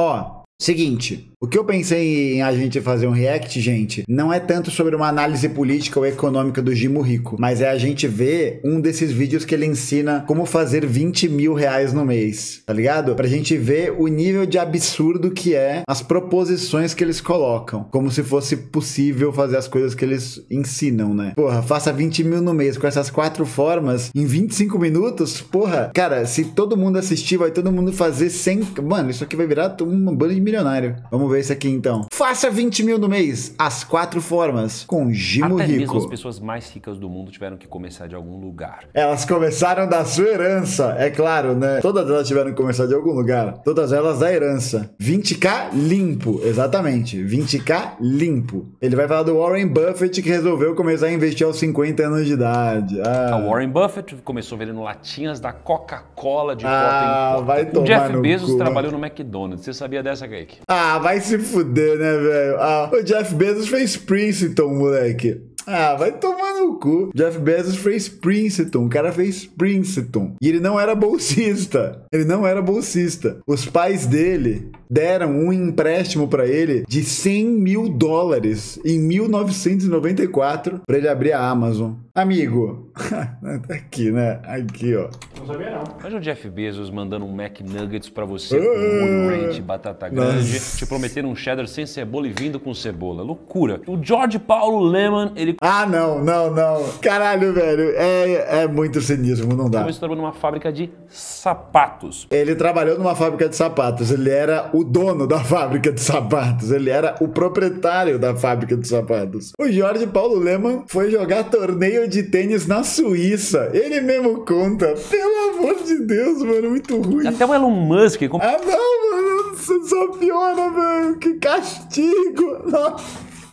Ó, seguinte. O que eu pensei em a gente fazer um react, gente, não é tanto sobre uma análise política ou econômica do Gimo Rico, mas é a gente ver um desses vídeos que ele ensina como fazer 20 mil reais no mês, tá ligado? Pra gente ver o nível de absurdo que é as proposições que eles colocam, como se fosse possível fazer as coisas que eles ensinam, né? Porra, faça 20 mil no mês com essas quatro formas em 25 minutos, porra, cara, se todo mundo assistir, vai todo mundo fazer 100. Mano, isso aqui vai virar um bando de milionário. Vamos Vamos ver esse aqui então. Faça 20 mil no mês. As quatro formas. Com Gimo Até Rico. Mesmo as pessoas mais ricas do mundo tiveram que começar de algum lugar. Elas começaram da sua herança, é claro, né? Todas elas tiveram que começar de algum lugar. Todas elas da herança. 20k limpo, exatamente. 20k limpo. Ele vai falar do Warren Buffett que resolveu começar a investir aos 50 anos de idade. Ah. A ah, Warren Buffett começou vendendo latinhas da Coca-Cola de ah, cota em Vai tomar o Jeff Bezos cu. trabalhou no McDonald's. Você sabia dessa, Greg? Ah, vai Vai se fuder, né, velho? Ah, o Jeff Bezos fez Princeton, moleque. Ah, vai tomar no cu. Jeff Bezos fez Princeton. O cara fez Princeton. E ele não era bolsista. Ele não era bolsista. Os pais dele deram um empréstimo para ele de 100 mil dólares em 1994 para ele abrir a Amazon. Amigo, tá aqui, né? Aqui, ó. Não sabia, não. Veja é o Jeff Bezos mandando um Mac Nuggets pra você uh, com molho ranch, batata grande, nossa. te prometendo um cheddar sem cebola e vindo com cebola. Loucura. O George Paulo Lehman, ele... Ah, não, não, não. Caralho, velho. É, é muito cinismo, não dá. Ele trabalhou numa fábrica de sapatos. Ele trabalhou numa fábrica de sapatos. Ele era o dono da fábrica de sapatos. Ele era o proprietário da fábrica de sapatos. O George Paulo Lehman foi jogar torneio torneio de tênis na Suíça. Ele mesmo conta. Pelo amor de Deus, mano, muito ruim. Até o Elon Musk. Com... Ah, não, mano, você só piora, velho. Que castigo.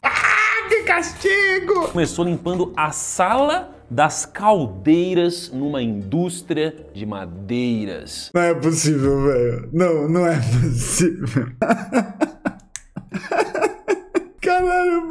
Ah, que castigo! Começou limpando a sala das caldeiras numa indústria de madeiras. Não é possível, velho. Não, não é possível.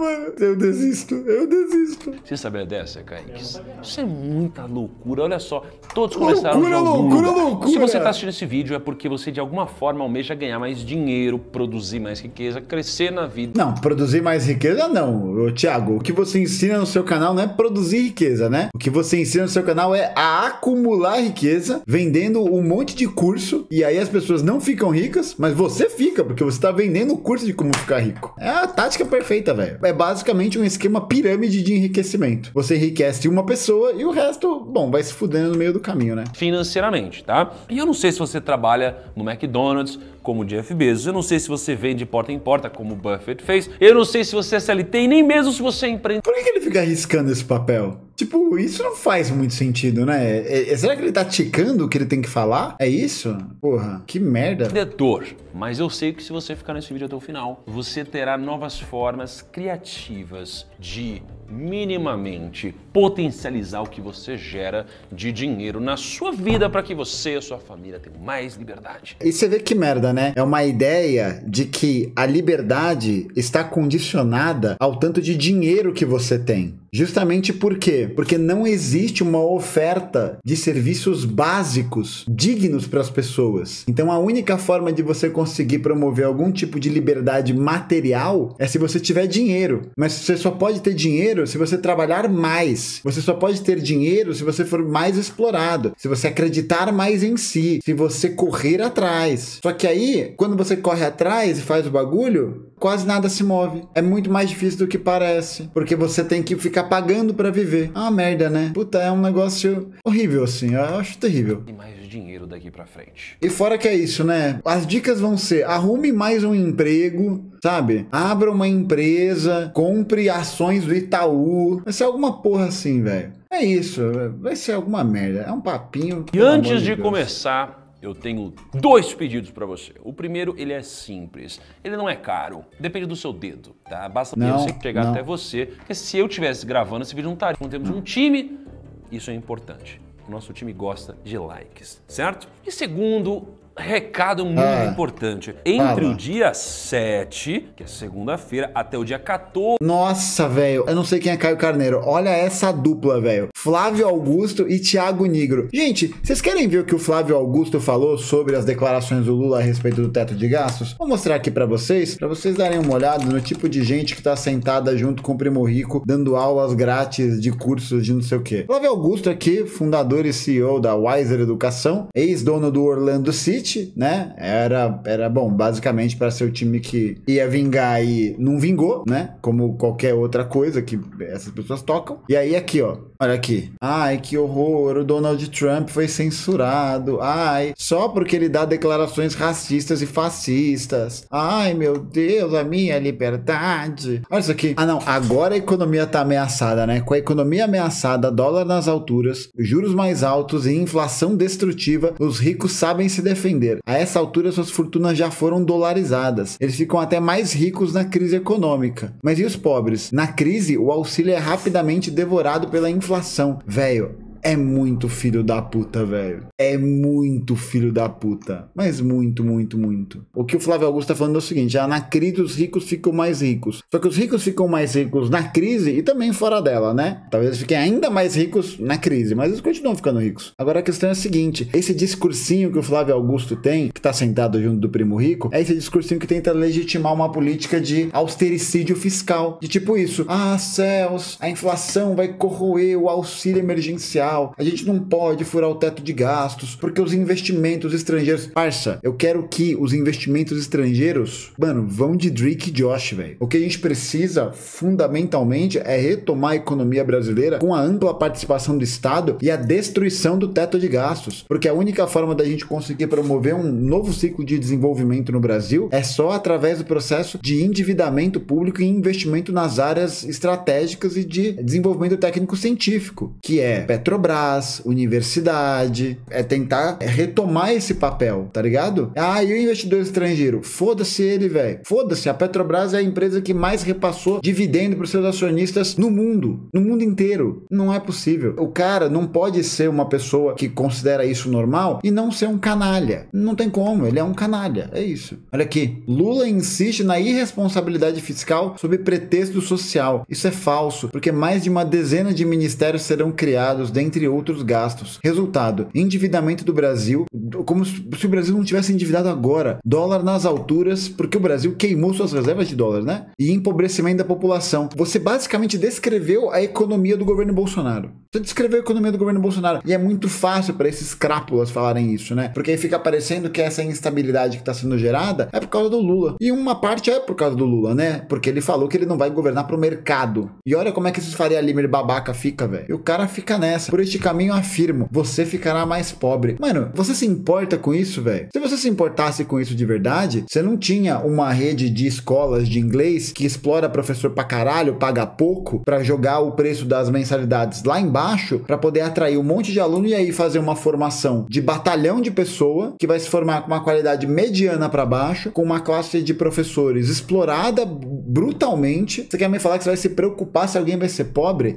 mano, eu desisto, eu desisto. Você sabia dessa, Kaique? Isso é muita loucura, olha só. Todos começaram loucura, de algum loucura, loucura, loucura. Se você está assistindo esse vídeo é porque você de alguma forma almeja ganhar mais dinheiro, produzir mais riqueza, crescer na vida. Não, produzir mais riqueza não, Thiago. O que você ensina no seu canal não é produzir riqueza, né? O que você ensina no seu canal é a acumular riqueza, vendendo um monte de curso, e aí as pessoas não ficam ricas, mas você fica, porque você está vendendo o curso de como ficar rico. É a tática perfeita, velho. É basicamente um esquema pirâmide de enriquecimento. Você enriquece uma pessoa e o resto, bom, vai se fudendo no meio do caminho, né? Financeiramente, tá? E eu não sei se você trabalha no McDonald's, como o Jeff Bezos. Eu não sei se você vende porta em porta, como o Buffett fez. Eu não sei se você é CLT e nem mesmo se você é empreendedor. Por que ele fica arriscando esse papel? Tipo, isso não faz muito sentido, né? É, é, será que ele tá ticando o que ele tem que falar? É isso? Porra, que merda. Detor, mas eu sei que se você ficar nesse vídeo até o final, você terá novas formas criativas de minimamente potencializar o que você gera de dinheiro na sua vida para que você e a sua família tenham mais liberdade. E você vê que merda, né? É uma ideia de que a liberdade está condicionada ao tanto de dinheiro que você tem. Justamente por quê? Porque não existe uma oferta de serviços básicos dignos para as pessoas. Então a única forma de você conseguir promover algum tipo de liberdade material é se você tiver dinheiro. Mas você só pode ter dinheiro se você trabalhar mais. Você só pode ter dinheiro se você for mais explorado, se você acreditar mais em si, se você correr atrás. Só que aí, quando você corre atrás e faz o bagulho, quase nada se move. É muito mais difícil do que parece, porque você tem que ficar pagando para viver. Ah, merda, né? Puta, é um negócio horrível assim. Eu acho terrível. E mais dinheiro daqui para frente. E fora que é isso, né? As dicas vão ser: arrume mais um emprego, sabe? Abra uma empresa, compre ações do Itaú. Vai ser alguma porra assim, velho. É isso, vai ser alguma merda. É um papinho. E antes de começar eu tenho dois pedidos para você. O primeiro, ele é simples. Ele não é caro. Depende do seu dedo, tá? Basta não, sempre chegar não. até você. Porque se eu estivesse gravando esse vídeo, não estaria. Não temos um time. Isso é importante. O nosso time gosta de likes, certo? E segundo, recado ah, muito ah. importante. Entre Fala. o dia 7, que é segunda-feira, até o dia 14. Nossa, velho. Eu não sei quem é Caio Carneiro. Olha essa dupla, velho. Flávio Augusto e Tiago Nigro. Gente, vocês querem ver o que o Flávio Augusto falou sobre as declarações do Lula a respeito do teto de gastos? Vou mostrar aqui para vocês, para vocês darem uma olhada no tipo de gente que tá sentada junto com o primo rico, dando aulas grátis de cursos de não sei o quê. Flávio Augusto aqui, fundador e CEO da Wiser Educação, ex-dono do Orlando City City, né? Era, era bom, basicamente para ser o time que ia vingar e não vingou, né? Como qualquer outra coisa que essas pessoas tocam. E aí aqui, ó. Olha aqui. Ai, que horror, o Donald Trump foi censurado. Ai, só porque ele dá declarações racistas e fascistas. Ai, meu Deus, a minha liberdade. Olha isso aqui. Ah, não, agora a economia tá ameaçada, né? Com a economia ameaçada, dólar nas alturas, juros mais altos e inflação destrutiva, os ricos sabem se defender a essa altura, suas fortunas já foram dolarizadas. Eles ficam até mais ricos na crise econômica. Mas e os pobres? Na crise, o auxílio é rapidamente devorado pela inflação. Velho, é muito filho da puta, velho. É muito filho da puta. Mas muito, muito, muito. O que o Flávio Augusto tá falando é o seguinte: na crise os ricos ficam mais ricos. Só que os ricos ficam mais ricos na crise e também fora dela, né? Talvez eles fiquem ainda mais ricos na crise, mas eles continuam ficando ricos. Agora a questão é a seguinte: esse discursinho que o Flávio Augusto tem, que tá sentado junto do primo rico, é esse discursinho que tenta legitimar uma política de austericídio fiscal. De tipo isso: ah, céus, a inflação vai corroer o auxílio emergencial a gente não pode furar o teto de gastos, porque os investimentos estrangeiros. Parça, eu quero que os investimentos estrangeiros, mano, vão de Drake e Josh, velho. O que a gente precisa, fundamentalmente, é retomar a economia brasileira com a ampla participação do Estado e a destruição do teto de gastos. Porque a única forma da gente conseguir promover um novo ciclo de desenvolvimento no Brasil é só através do processo de endividamento público e investimento nas áreas estratégicas e de desenvolvimento técnico-científico, que é petróleo Petrobras, universidade, é tentar retomar esse papel, tá ligado? Ah, e o investidor estrangeiro? Foda-se ele, velho. Foda-se, a Petrobras é a empresa que mais repassou dividendo para seus acionistas no mundo, no mundo inteiro. Não é possível. O cara não pode ser uma pessoa que considera isso normal e não ser um canalha. Não tem como, ele é um canalha. É isso. Olha aqui. Lula insiste na irresponsabilidade fiscal sob pretexto social. Isso é falso, porque mais de uma dezena de ministérios serão criados dentro entre outros gastos. Resultado: endividamento do Brasil, como se o Brasil não tivesse endividado agora. Dólar nas alturas, porque o Brasil queimou suas reservas de dólar, né? E empobrecimento da população. Você basicamente descreveu a economia do governo Bolsonaro. Você descreveu a economia do governo Bolsonaro. E é muito fácil para esses crápulas falarem isso, né? Porque aí fica parecendo que essa instabilidade que está sendo gerada é por causa do Lula. E uma parte é por causa do Lula, né? Porque ele falou que ele não vai governar pro mercado. E olha como é que esses Faria Limer babaca fica, velho. E o cara fica nessa por este caminho afirmo, você ficará mais pobre. Mano, você se importa com isso, velho? Se você se importasse com isso de verdade, você não tinha uma rede de escolas de inglês que explora professor pra caralho, paga pouco, para jogar o preço das mensalidades lá embaixo, para poder atrair um monte de aluno e aí fazer uma formação de batalhão de pessoa que vai se formar com uma qualidade mediana para baixo, com uma classe de professores explorada brutalmente. Você quer me falar que você vai se preocupar se alguém vai ser pobre?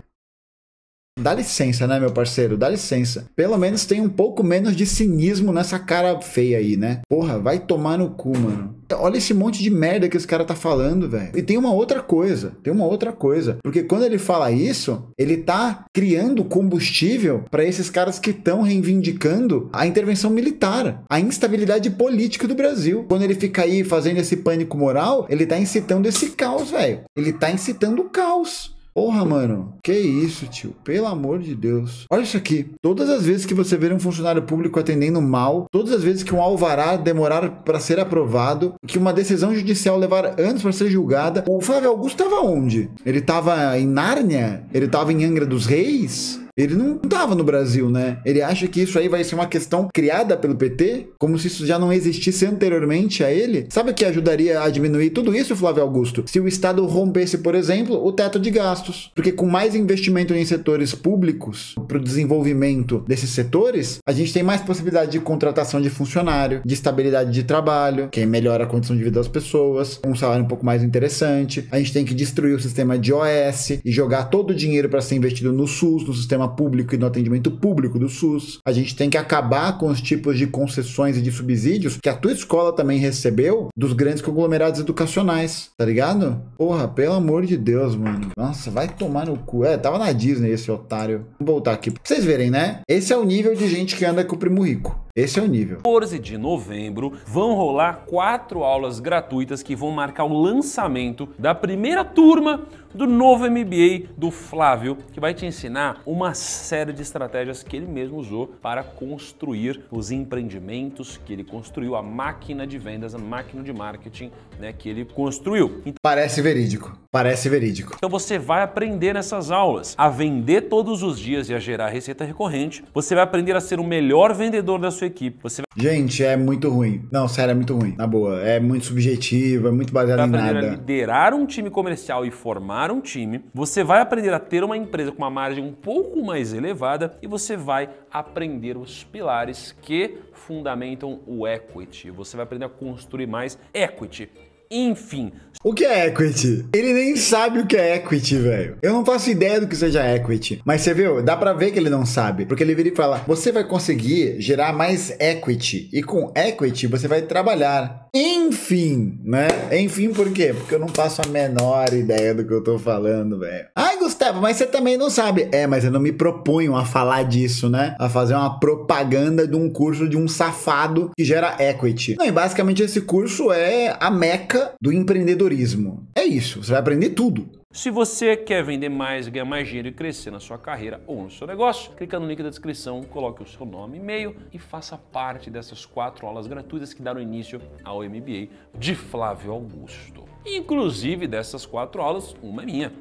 Dá licença, né, meu parceiro? Dá licença. Pelo menos tem um pouco menos de cinismo nessa cara feia aí, né? Porra, vai tomar no cu, mano. Olha esse monte de merda que esse cara tá falando, velho. E tem uma outra coisa, tem uma outra coisa. Porque quando ele fala isso, ele tá criando combustível para esses caras que estão reivindicando a intervenção militar, a instabilidade política do Brasil. Quando ele fica aí fazendo esse pânico moral, ele tá incitando esse caos, velho. Ele tá incitando o caos. Porra, mano, que isso, tio? Pelo amor de Deus. Olha isso aqui. Todas as vezes que você ver um funcionário público atendendo mal, todas as vezes que um alvará demorar para ser aprovado, que uma decisão judicial levar anos para ser julgada, o Flávio Augusto estava onde? Ele estava em Nárnia? Ele estava em Angra dos Reis? Ele não estava no Brasil, né? Ele acha que isso aí vai ser uma questão criada pelo PT, como se isso já não existisse anteriormente a ele. Sabe o que ajudaria a diminuir tudo isso, Flávio Augusto? Se o Estado rompesse, por exemplo, o teto de gastos. Porque com mais investimento em setores públicos, para o desenvolvimento desses setores, a gente tem mais possibilidade de contratação de funcionário, de estabilidade de trabalho, que melhora a condição de vida das pessoas, um salário um pouco mais interessante. A gente tem que destruir o sistema de OS e jogar todo o dinheiro para ser investido no SUS, no sistema público e no atendimento público do SUS. A gente tem que acabar com os tipos de concessões e de subsídios que a tua escola também recebeu dos grandes conglomerados educacionais, tá ligado? Porra, pelo amor de Deus, mano. Nossa, vai tomar no cu. É, tava na Disney esse otário. Vou voltar aqui pra vocês verem, né? Esse é o nível de gente que anda com o primo rico. Esse é o nível. 14 de novembro vão rolar quatro aulas gratuitas que vão marcar o lançamento da primeira turma do novo MBA do Flávio, que vai te ensinar uma série de estratégias que ele mesmo usou para construir os empreendimentos que ele construiu, a máquina de vendas, a máquina de marketing né, que ele construiu. Parece verídico. Parece verídico. Então você vai aprender nessas aulas a vender todos os dias e a gerar receita recorrente. Você vai aprender a ser o melhor vendedor da sua equipe. Você vai... Gente, é muito ruim. Não, sério, é muito ruim. Na boa. É muito subjetivo, é muito baseado em nada. Você vai aprender a liderar um time comercial e formar um time. Você vai aprender a ter uma empresa com uma margem um pouco mais elevada e você vai aprender os pilares que fundamentam o equity. Você vai aprender a construir mais equity enfim. O que é equity? Ele nem sabe o que é equity, velho. Eu não faço ideia do que seja equity. Mas você viu? Dá pra ver que ele não sabe. Porque ele vira e fala: você vai conseguir gerar mais equity. E com equity você vai trabalhar. Enfim, né? Enfim, por quê? Porque eu não faço a menor ideia do que eu tô falando, velho. Ai, Gustavo, mas você também não sabe. É, mas eu não me proponho a falar disso, né? A fazer uma propaganda de um curso de um safado que gera equity. Não, e basicamente esse curso é a meca do empreendedorismo. É isso, você vai aprender tudo. Se você quer vender mais, ganhar mais dinheiro e crescer na sua carreira ou no seu negócio, clica no link da descrição, coloque o seu nome, e-mail e faça parte dessas quatro aulas gratuitas que deram início ao MBA de Flávio Augusto. Inclusive dessas quatro aulas, uma é minha.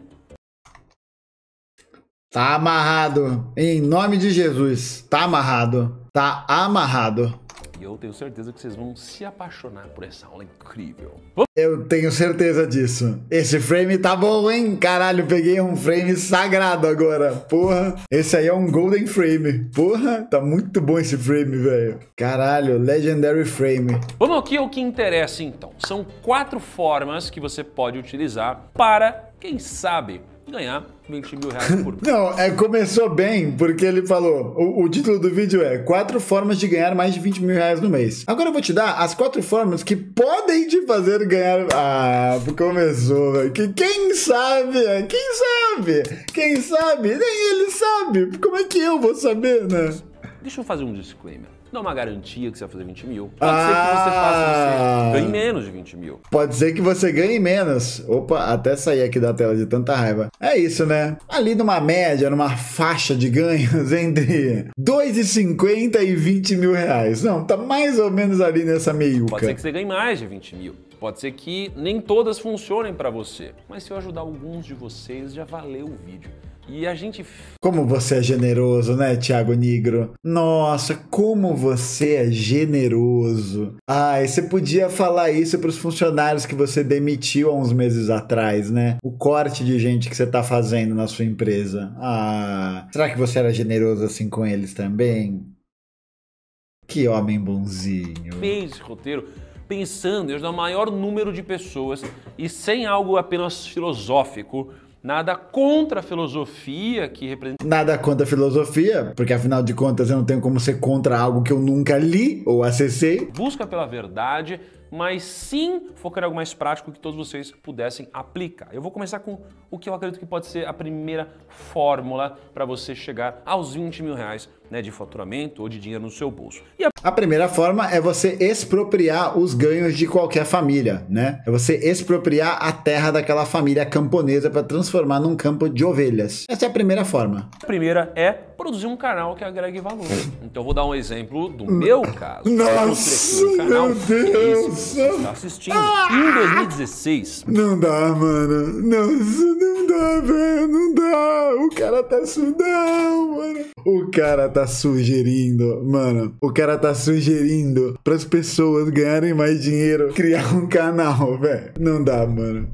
Tá amarrado. Em nome de Jesus, tá amarrado. Tá amarrado. E eu tenho certeza que vocês vão se apaixonar por essa aula incrível. Eu tenho certeza disso. Esse frame tá bom, hein? Caralho, peguei um frame sagrado agora. Porra, esse aí é um golden frame. Porra, tá muito bom esse frame, velho. Caralho, legendary frame. Vamos aqui ao é que interessa, então. São quatro formas que você pode utilizar para, quem sabe, ganhar 20 mil reais por Não, é, começou bem, porque ele falou: o, o, título do vídeo é Quatro formas de ganhar mais de 20 mil reais no mês. Agora eu vou te dar as quatro formas que podem te fazer ganhar. Ah, começou, velho. Que, quem sabe? É, quem sabe? Quem sabe? Nem ele sabe. Como é que eu vou saber, né? Deixa eu fazer um disclaimer não é uma garantia que você vai fazer 20 mil. Pode ah, ser que você faça você ah. ganhe menos de 20 mil. Pode ser que você ganhe menos. Opa, até sair aqui da tela de tanta raiva. É isso, né? Ali numa média, numa faixa de ganhos entre 2,50 e 20 mil reais. Não, tá mais ou menos ali nessa meiuca. Pode ser que você ganhe mais de 20 mil. Pode ser que nem todas funcionem para você, mas se eu ajudar alguns de vocês, já valeu o vídeo. E a gente. Como você é generoso, né, Tiago Nigro? Nossa, como você é generoso. Ai, você podia falar isso para os funcionários que você demitiu há uns meses atrás, né? O corte de gente que você tá fazendo na sua empresa. Ah, será que você era generoso assim com eles também? Que homem bonzinho. Fez esse roteiro pensando em maior número de pessoas e sem algo apenas filosófico Nada contra a filosofia que representa. Nada contra a filosofia, porque afinal de contas eu não tenho como ser contra algo que eu nunca li ou acessei. Busca pela verdade, mas sim focar em algo mais prático que todos vocês pudessem aplicar. Eu vou começar com o que eu acredito que pode ser a primeira fórmula para você chegar aos 20 mil reais né, de faturamento ou de dinheiro no seu bolso. A... a... primeira forma é você expropriar os ganhos de qualquer família, né? É você expropriar a terra daquela família camponesa para transformar num campo de ovelhas. Essa é a primeira forma. A primeira é produzir um canal que agregue valor. Então vou dar um exemplo do meu caso. Nossa, um canal, meu é Deus! tá assistindo. Ah, em 2016. Não dá, mano. Não, não dá, velho. Não dá. O cara tá sudão, mano. O cara tá tá sugerindo, mano, o cara tá sugerindo para as pessoas ganharem mais dinheiro, criar um canal, velho. Não dá, mano.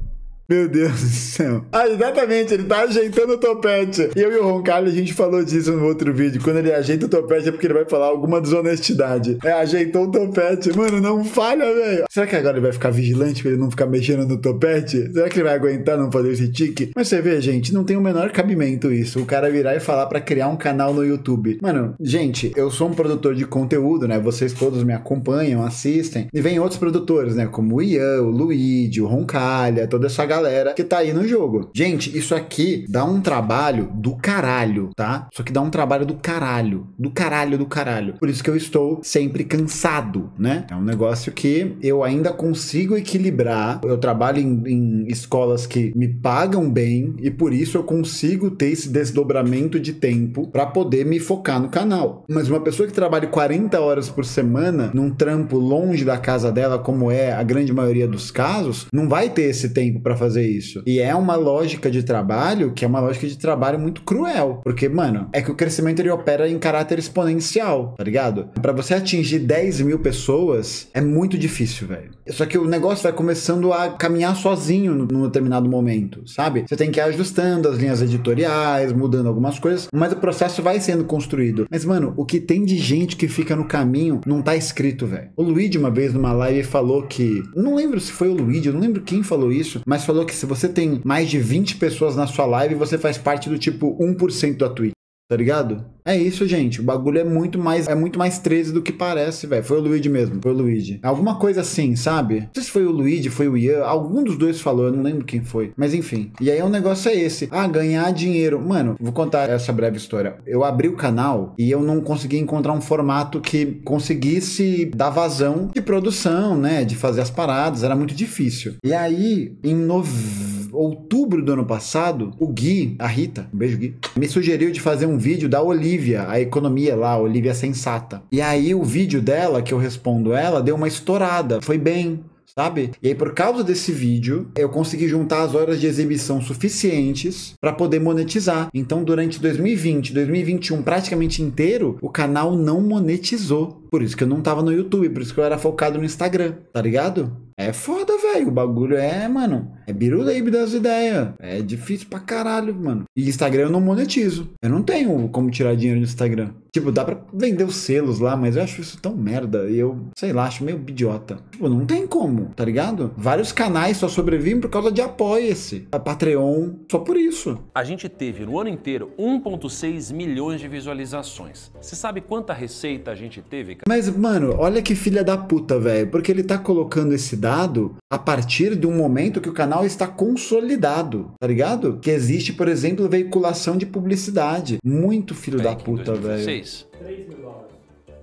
Meu Deus do céu. Ah, exatamente, ele tá ajeitando o topete. E eu e o Roncalho, a gente falou disso no outro vídeo. Quando ele ajeita o topete é porque ele vai falar alguma desonestidade. É, ajeitou o topete. Mano, não falha, velho. Será que agora ele vai ficar vigilante pra ele não ficar mexendo no topete? Será que ele vai aguentar não fazer esse tique? Mas você vê, gente, não tem o menor cabimento isso. O cara virar e falar para criar um canal no YouTube. Mano, gente, eu sou um produtor de conteúdo, né? Vocês todos me acompanham, assistem. E vem outros produtores, né? Como o Ian, o Luigi, o Roncalha, toda essa galera galera que tá aí no jogo. Gente, isso aqui dá um trabalho do caralho, tá? Isso aqui dá um trabalho do caralho, do caralho, do caralho. Por isso que eu estou sempre cansado, né? É um negócio que eu ainda consigo equilibrar. Eu trabalho em, em escolas que me pagam bem e por isso eu consigo ter esse desdobramento de tempo para poder me focar no canal. Mas uma pessoa que trabalha 40 horas por semana num trampo longe da casa dela, como é a grande maioria dos casos, não vai ter esse tempo para fazer fazer isso. E é uma lógica de trabalho que é uma lógica de trabalho muito cruel. Porque, mano, é que o crescimento ele opera em caráter exponencial, tá ligado? Para você atingir 10 mil pessoas é muito difícil, velho. Só que o negócio vai começando a caminhar sozinho num determinado momento, sabe? Você tem que ir ajustando as linhas editoriais, mudando algumas coisas, mas o processo vai sendo construído. Mas, mano, o que tem de gente que fica no caminho não tá escrito, velho. O Luigi, uma vez numa live, falou que. Não lembro se foi o Luigi, eu não lembro quem falou isso, mas falou falou que se você tem mais de 20 pessoas na sua live, você faz parte do tipo 1% da Twitch, tá ligado? É isso, gente. O bagulho é muito mais é muito mais 13 do que parece, velho. Foi o Luigi mesmo, foi o Luigi. Alguma coisa assim, sabe? Não sei se foi o Luigi, foi o Ian, algum dos dois falou, eu não lembro quem foi. Mas enfim. E aí o um negócio é esse. Ah, ganhar dinheiro. Mano, vou contar essa breve história. Eu abri o canal e eu não consegui encontrar um formato que conseguisse dar vazão de produção, né, de fazer as paradas, era muito difícil. E aí, em novembro outubro do ano passado, o Gui, a Rita, um beijo Gui, me sugeriu de fazer um vídeo da Olivia Olivia, a economia lá, a Olivia é Sensata. E aí o vídeo dela, que eu respondo ela, deu uma estourada. Foi bem, sabe? E aí, por causa desse vídeo, eu consegui juntar as horas de exibição suficientes para poder monetizar. Então, durante 2020, 2021, praticamente inteiro, o canal não monetizou. Por isso que eu não tava no YouTube, por isso que eu era focado no Instagram, tá ligado? É foda, velho. O bagulho é, mano. É biruleibe das ideias. É difícil pra caralho, mano. E Instagram eu não monetizo. Eu não tenho como tirar dinheiro do Instagram. Tipo, dá pra vender os selos lá, mas eu acho isso tão merda. E eu, sei lá, acho meio idiota. Tipo, não tem como, tá ligado? Vários canais só sobrevivem por causa de apoia-se. A Patreon, só por isso. A gente teve no ano inteiro 1,6 milhões de visualizações. Você sabe quanta receita a gente teve, cara? Mas, mano, olha que filha da puta, velho. Porque ele tá colocando esse dado a partir de um momento que o canal está consolidado, tá ligado? Que existe, por exemplo, veiculação de publicidade. Muito filho da puta, velho. 3 mil dólares.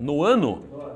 No ano? No ano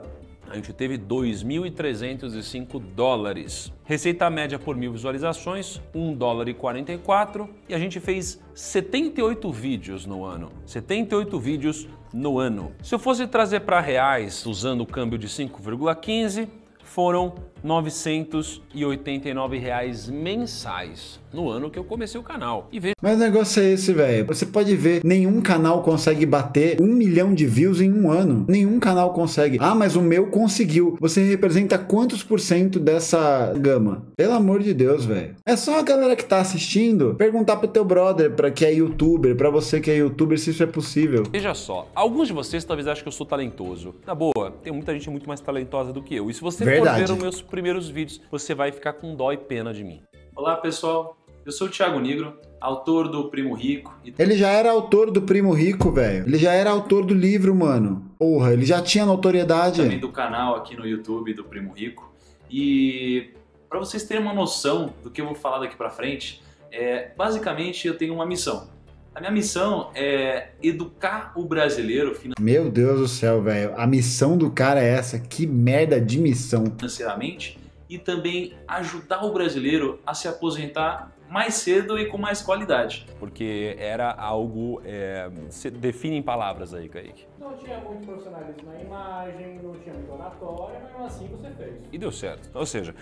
a gente teve 2.305 dólares. Receita média por mil visualizações, 1 dólar e 44. E a gente fez 78 vídeos no ano. 78 vídeos no ano. Se eu fosse trazer para reais usando o câmbio de 5,15, foram R$ 989 reais mensais no ano que eu comecei o canal. E veja... Mas o negócio é esse, velho. Você pode ver, nenhum canal consegue bater um milhão de views em um ano. Nenhum canal consegue. Ah, mas o meu conseguiu. Você representa quantos por cento dessa gama? Pelo amor de Deus, velho. É só a galera que tá assistindo perguntar pro teu brother, pra que é youtuber, pra você que é youtuber, se isso é possível. Veja só, alguns de vocês talvez achem que eu sou talentoso. Na boa, tem muita gente muito mais talentosa do que eu. E se você... Ver... Verdade. por ver os meus primeiros vídeos. Você vai ficar com dó e pena de mim. Olá, pessoal. Eu sou o Thiago Negro, autor do Primo Rico. Ele já era autor do Primo Rico, velho. Ele já era autor do livro, mano. Porra, ele já tinha notoriedade. Também do canal aqui no YouTube do Primo Rico. E para vocês terem uma noção do que eu vou falar daqui para frente, é, basicamente eu tenho uma missão. A minha missão é educar o brasileiro Meu Deus do céu, velho. A missão do cara é essa. Que merda de missão. Financeiramente e também ajudar o brasileiro a se aposentar mais cedo e com mais qualidade. Porque era algo. É, se define em palavras aí, Kaique. Não tinha muito profissionalismo na imagem, não tinha muito oratório, mas assim você fez. E deu certo. Ou seja,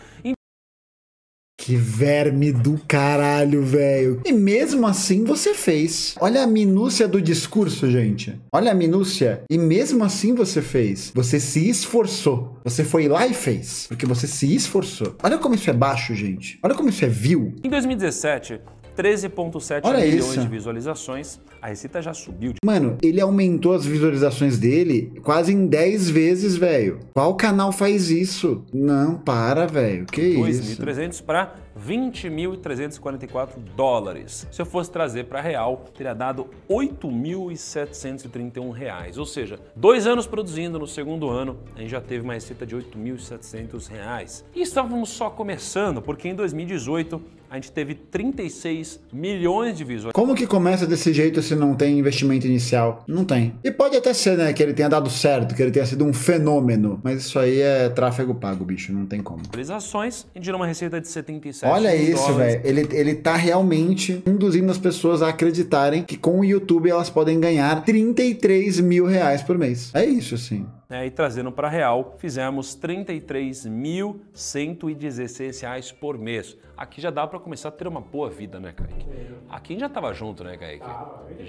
que verme do caralho, velho. E mesmo assim você fez. Olha a minúcia do discurso, gente. Olha a minúcia. E mesmo assim você fez. Você se esforçou. Você foi lá e fez. Porque você se esforçou. Olha como isso é baixo, gente. Olha como isso é vil. Em 2017, 13,7 milhões isso. de visualizações. A receita já subiu. De... Mano, ele aumentou as visualizações dele quase em 10 vezes, velho. Qual canal faz isso? Não, para, velho. Que 2, isso? 2.300 para 20.344 dólares. Se eu fosse trazer para real, teria dado 8.731 reais. Ou seja, dois anos produzindo, no segundo ano, a gente já teve uma receita de 8.700 reais. E estávamos só começando, porque em 2018 a gente teve 36 milhões de visualizações. Como que começa desse jeito se não tem investimento inicial? Não tem. E pode até ser, né, que ele tenha dado certo, que ele tenha sido um fenômeno, mas isso aí é tráfego pago, bicho, não tem como. Visualizações e gerou uma receita de 77 Olha isso, velho. Ele, ele tá realmente induzindo as pessoas a acreditarem que com o YouTube elas podem ganhar 33 mil reais por mês. É isso, assim né, e trazendo para real, fizemos R$ 33.116 por mês. Aqui já dá para começar a ter uma boa vida, né, Kaique? Aqui já tava junto, né, Kaique?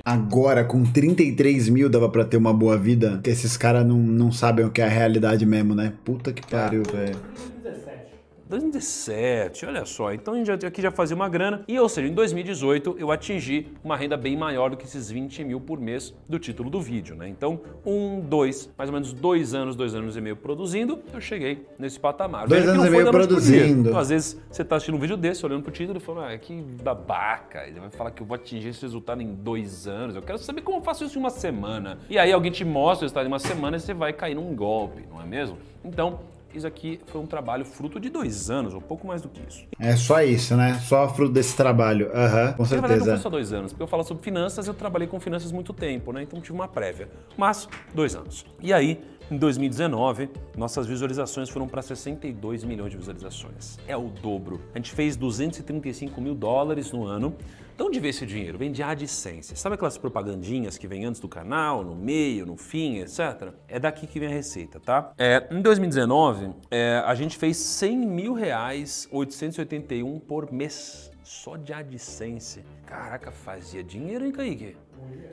Agora, com 33 mil dava para ter uma boa vida? Esses caras não, não sabem o que é a realidade mesmo, né? Puta que é. pariu, velho. 2017, olha só. Então a gente já, aqui já fazia uma grana. E ou seja, em 2018 eu atingi uma renda bem maior do que esses 20 mil por mês do título do vídeo, né? Então, um, dois, mais ou menos dois anos, dois anos e meio produzindo, eu cheguei nesse patamar. Dois anos e meio produzindo. Então, às vezes você tá assistindo um vídeo desse, olhando pro título e falando, ah, que babaca. Ele vai falar que eu vou atingir esse resultado em dois anos. Eu quero saber como eu faço isso em uma semana. E aí alguém te mostra o resultado em uma semana e você vai cair num golpe, não é mesmo? Então, isso aqui foi um trabalho fruto de dois anos, um pouco mais do que isso. É só isso, né? Só fruto desse trabalho. Aham, uhum, com certeza. Na verdade, não foi só dois anos, porque eu falo sobre finanças, eu trabalhei com finanças muito tempo, né? Então tive uma prévia. Mas, dois anos. E aí, em 2019, nossas visualizações foram para 62 milhões de visualizações. É o dobro. A gente fez 235 mil dólares no ano. De onde veio esse dinheiro? Vem de AdSense. Sabe aquelas propagandinhas que vem antes do canal, no meio, no fim, etc? É daqui que vem a receita, tá? É, em 2019, é, a gente fez 100 mil reais 881 por mês. Só de AdSense. Caraca, fazia dinheiro, hein, Kaique?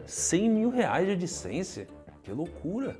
100 mil reais de AdSense? Que loucura!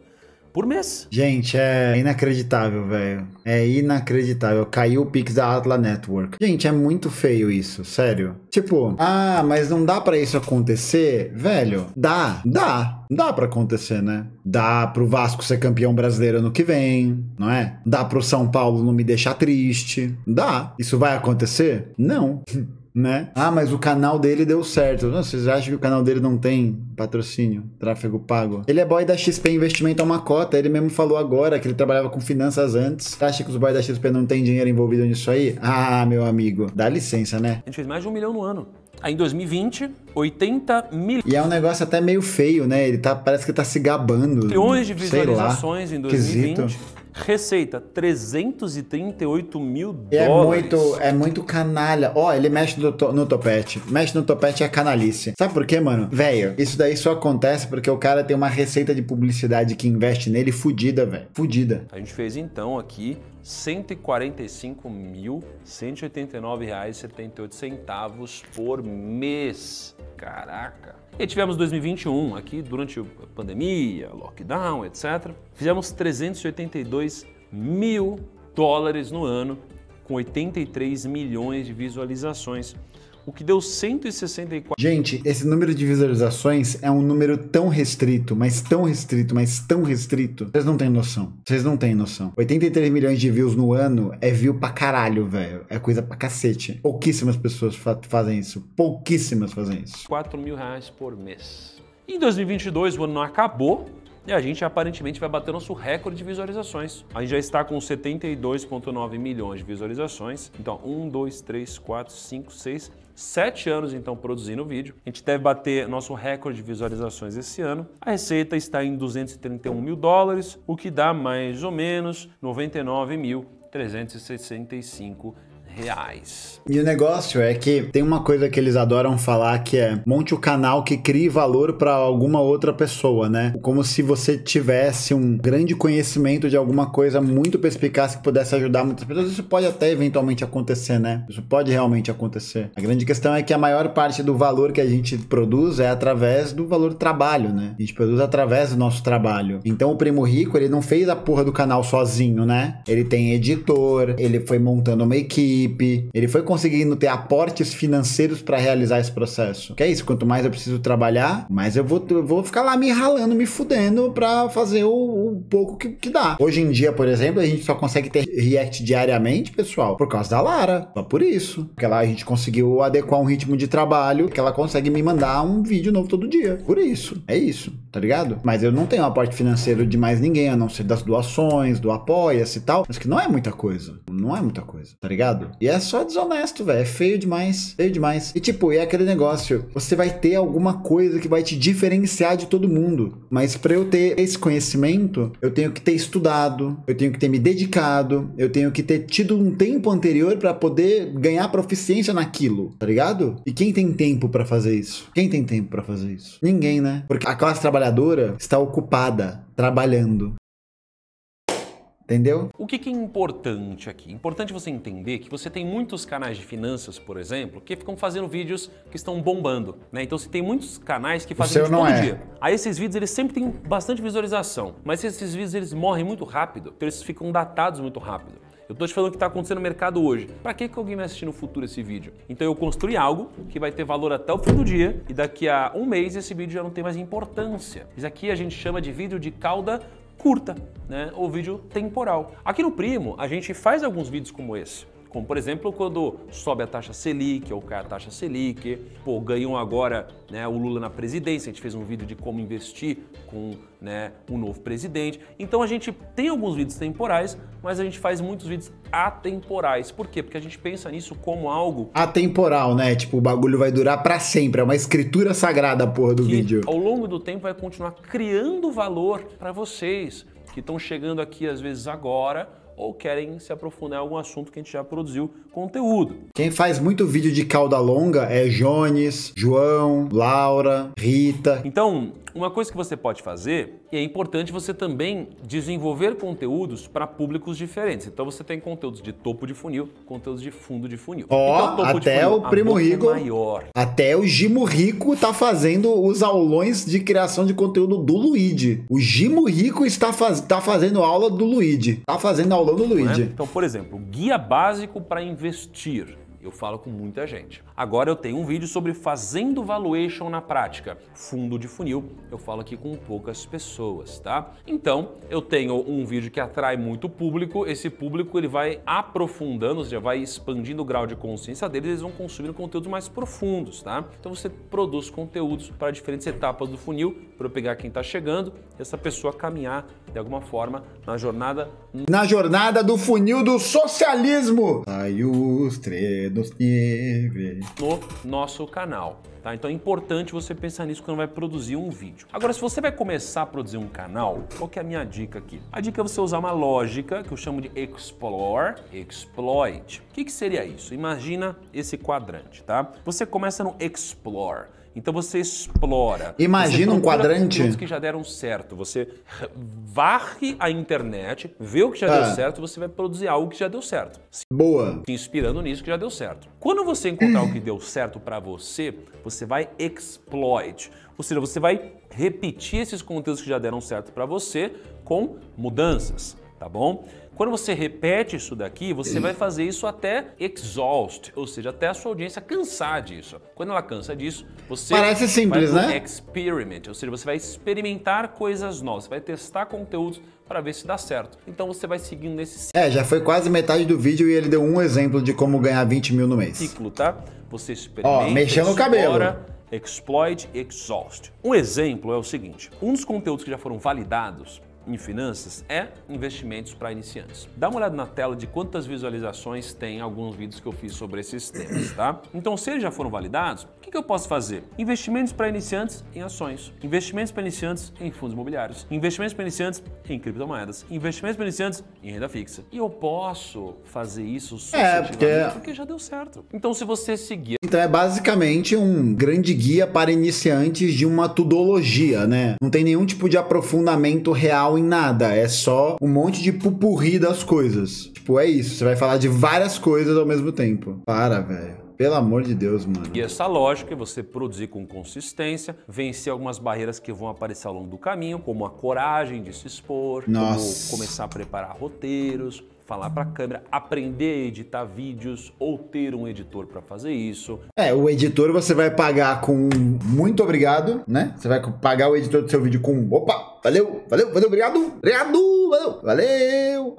por mês. Gente, é inacreditável, velho. É inacreditável. Caiu o Pix da Atlas Network. Gente, é muito feio isso, sério. Tipo, ah, mas não dá para isso acontecer? Velho, dá, dá. Dá para acontecer, né? Dá pro Vasco ser campeão brasileiro ano que vem, não é? Dá pro São Paulo não me deixar triste. Dá. Isso vai acontecer? Não. né? Ah, mas o canal dele deu certo. Não, vocês acham que o canal dele não tem patrocínio, tráfego pago? Ele é boy da XP Investimento é uma cota. Ele mesmo falou agora que ele trabalhava com finanças antes. Você acha que os boys da XP não tem dinheiro envolvido nisso aí? Ah, meu amigo, dá licença, né? A gente fez mais de um milhão no ano. Aí em 2020, 80 mil. E é um negócio até meio feio, né? Ele tá, parece que tá se gabando. Milhões de visualizações em 2020. Quesito. Receita, 338 mil é dólares. É muito, é muito canalha. Ó, oh, ele mexe no, to no topete. Mexe no topete é canalice. Sabe por quê, mano? Velho, isso daí só acontece porque o cara tem uma receita de publicidade que investe nele fudida, velho. Fudida. A gente fez então aqui R$ 145.189,78 por mês. Caraca. E tivemos 2021 aqui durante a pandemia, lockdown, etc. Fizemos 382 mil dólares no ano, com 83 milhões de visualizações o que deu 164. Gente, esse número de visualizações é um número tão restrito, mas tão restrito, mas tão restrito. Vocês não têm noção. Vocês não têm noção. 83 milhões de views no ano é view pra caralho, velho. É coisa pra cacete. Pouquíssimas pessoas fa fazem isso. Pouquíssimas fazem isso. 4 mil reais por mês. Em 2022, o ano não acabou. E a gente aparentemente vai bater nosso recorde de visualizações. A gente já está com 72,9 milhões de visualizações. Então, 1, 2, 3, 4, 5, 6, sete anos então produzindo vídeo. A gente deve bater nosso recorde de visualizações esse ano. A receita está em 231 mil dólares, o que dá mais ou menos 99.365 reais. E o negócio é que tem uma coisa que eles adoram falar que é monte o canal que crie valor para alguma outra pessoa, né? Como se você tivesse um grande conhecimento de alguma coisa muito perspicaz que pudesse ajudar muitas pessoas. Isso pode até eventualmente acontecer, né? Isso pode realmente acontecer. A grande questão é que a maior parte do valor que a gente produz é através do valor do trabalho, né? A gente produz através do nosso trabalho. Então o Primo Rico, ele não fez a porra do canal sozinho, né? Ele tem editor, ele foi montando uma equipe equipe, ele foi conseguindo ter aportes financeiros para realizar esse processo. Que é isso, quanto mais eu preciso trabalhar, mais eu vou, eu vou ficar lá me ralando, me fudendo para fazer o, o pouco que, que, dá. Hoje em dia, por exemplo, a gente só consegue ter React diariamente, pessoal, por causa da Lara, só por isso. Porque lá a gente conseguiu adequar um ritmo de trabalho que ela consegue me mandar um vídeo novo todo dia. Por isso, é isso, tá ligado? Mas eu não tenho aporte financeiro de mais ninguém, a não ser das doações, do apoia-se e tal, mas que não é muita coisa. Não é muita coisa, tá ligado? E é só desonesto, velho. É feio demais. Feio demais. E tipo, é aquele negócio. Você vai ter alguma coisa que vai te diferenciar de todo mundo. Mas para eu ter esse conhecimento, eu tenho que ter estudado, eu tenho que ter me dedicado, eu tenho que ter tido um tempo anterior para poder ganhar proficiência naquilo, tá ligado? E quem tem tempo para fazer isso? Quem tem tempo para fazer isso? Ninguém, né? Porque a classe trabalhadora está ocupada trabalhando. Entendeu? O que, que, é importante aqui? Importante você entender que você tem muitos canais de finanças, por exemplo, que ficam fazendo vídeos que estão bombando, né? Então você tem muitos canais que fazem todo é. dia. Aí esses vídeos eles sempre têm bastante visualização, mas esses vídeos eles morrem muito rápido, então eles ficam datados muito rápido. Eu tô te falando o que está acontecendo no mercado hoje. Para que, que alguém vai assistir no futuro esse vídeo? Então eu construí algo que vai ter valor até o fim do dia e daqui a um mês esse vídeo já não tem mais importância. Isso aqui a gente chama de vídeo de cauda curta, né? ou vídeo temporal. Aqui no Primo, a gente faz alguns vídeos como esse. Como, por exemplo, quando sobe a taxa Selic ou cai a taxa Selic, pô, ganhou agora né, o Lula na presidência, a gente fez um vídeo de como investir com né, o novo presidente. Então a gente tem alguns vídeos temporais, mas a gente faz muitos vídeos atemporais. Por quê? Porque a gente pensa nisso como algo... Atemporal, né? Tipo, o bagulho vai durar para sempre, é uma escritura sagrada, porra, do que, vídeo. ao longo do tempo vai continuar criando valor para vocês que estão chegando aqui às vezes agora, ou querem se aprofundar em algum assunto que a gente já produziu conteúdo. Quem faz muito vídeo de cauda longa é Jones, João, Laura, Rita. Então, uma coisa que você pode fazer, e é importante você também desenvolver conteúdos para públicos diferentes. Então você tem conteúdos de topo de funil, conteúdos de fundo de funil. Ó, oh, até funil? o primo é rico, é até o Gimo Rico tá fazendo os aulões de criação de conteúdo do Luigi. O Gimo Rico está faz, tá fazendo aula do Luigi. Tá fazendo aula do é? Luigi. É? Então, por exemplo, guia básico para investir. Eu falo com muita gente. Agora eu tenho um vídeo sobre fazendo valuation na prática. Fundo de funil, eu falo aqui com poucas pessoas, tá? Então, eu tenho um vídeo que atrai muito público, esse público ele vai aprofundando, ou seja, vai expandindo o grau de consciência deles, eles vão consumindo conteúdos mais profundos, tá? Então você produz conteúdos para diferentes etapas do funil, para eu pegar quem está chegando, e essa pessoa caminhar de alguma forma na jornada na jornada do funil do socialismo. Aí os três no nosso canal. Tá? Então é importante você pensar nisso quando vai produzir um vídeo. Agora, se você vai começar a produzir um canal, qual que é a minha dica aqui? A dica é você usar uma lógica que eu chamo de explore, exploit. O que, que seria isso? Imagina esse quadrante, tá? Você começa no explore. Então você explora. Imagina você um quadrante. que já deram certo. Você varre a internet, vê o que já ah. deu certo, você vai produzir algo que já deu certo. Boa. Se inspirando nisso que já deu certo. Quando você encontrar o que deu certo para você, você vai exploit. Ou seja, você vai repetir esses conteúdos que já deram certo para você com mudanças, tá bom? Quando você repete isso daqui, você vai fazer isso até exhaust, ou seja, até a sua audiência cansar disso. Quando ela cansa disso, você Parece simples, vai um né? experiment, ou seja, você vai experimentar coisas novas, você vai testar conteúdos para ver se dá certo. Então você vai seguindo nesse ciclo. É, já foi quase metade do vídeo e ele deu um exemplo de como ganhar 20 mil no mês. Ciclo, tá? Você experimenta, Ó, mexendo o cabelo exploit exhaust. Um exemplo é o seguinte: um dos conteúdos que já foram validados em finanças é investimentos para iniciantes. Dá uma olhada na tela de quantas visualizações tem alguns vídeos que eu fiz sobre esses temas, tá? Então, se eles já foram validados, o que, eu posso fazer? Investimentos para iniciantes em ações, investimentos para iniciantes em fundos imobiliários, investimentos para iniciantes em criptomoedas, investimentos para iniciantes em renda fixa. E eu posso fazer isso sucessivamente é, porque... porque já deu certo. Então, se você seguir... Então, é basicamente um grande guia para iniciantes de uma tudologia, né? Não tem nenhum tipo de aprofundamento real em nada. É só um monte de pupurri das coisas. Tipo, é isso. Você vai falar de várias coisas ao mesmo tempo. Para, velho. Pelo amor de Deus, mano. E essa lógica é você produzir com consistência, vencer algumas barreiras que vão aparecer ao longo do caminho, como a coragem de se expor, Nossa. como começar a preparar roteiros, falar para a câmera, aprender a editar vídeos ou ter um editor para fazer isso. É, o editor você vai pagar com muito obrigado, né? Você vai pagar o editor do seu vídeo com opa, Valeu, valeu, valeu, obrigado. Obrigado, valeu, valeu.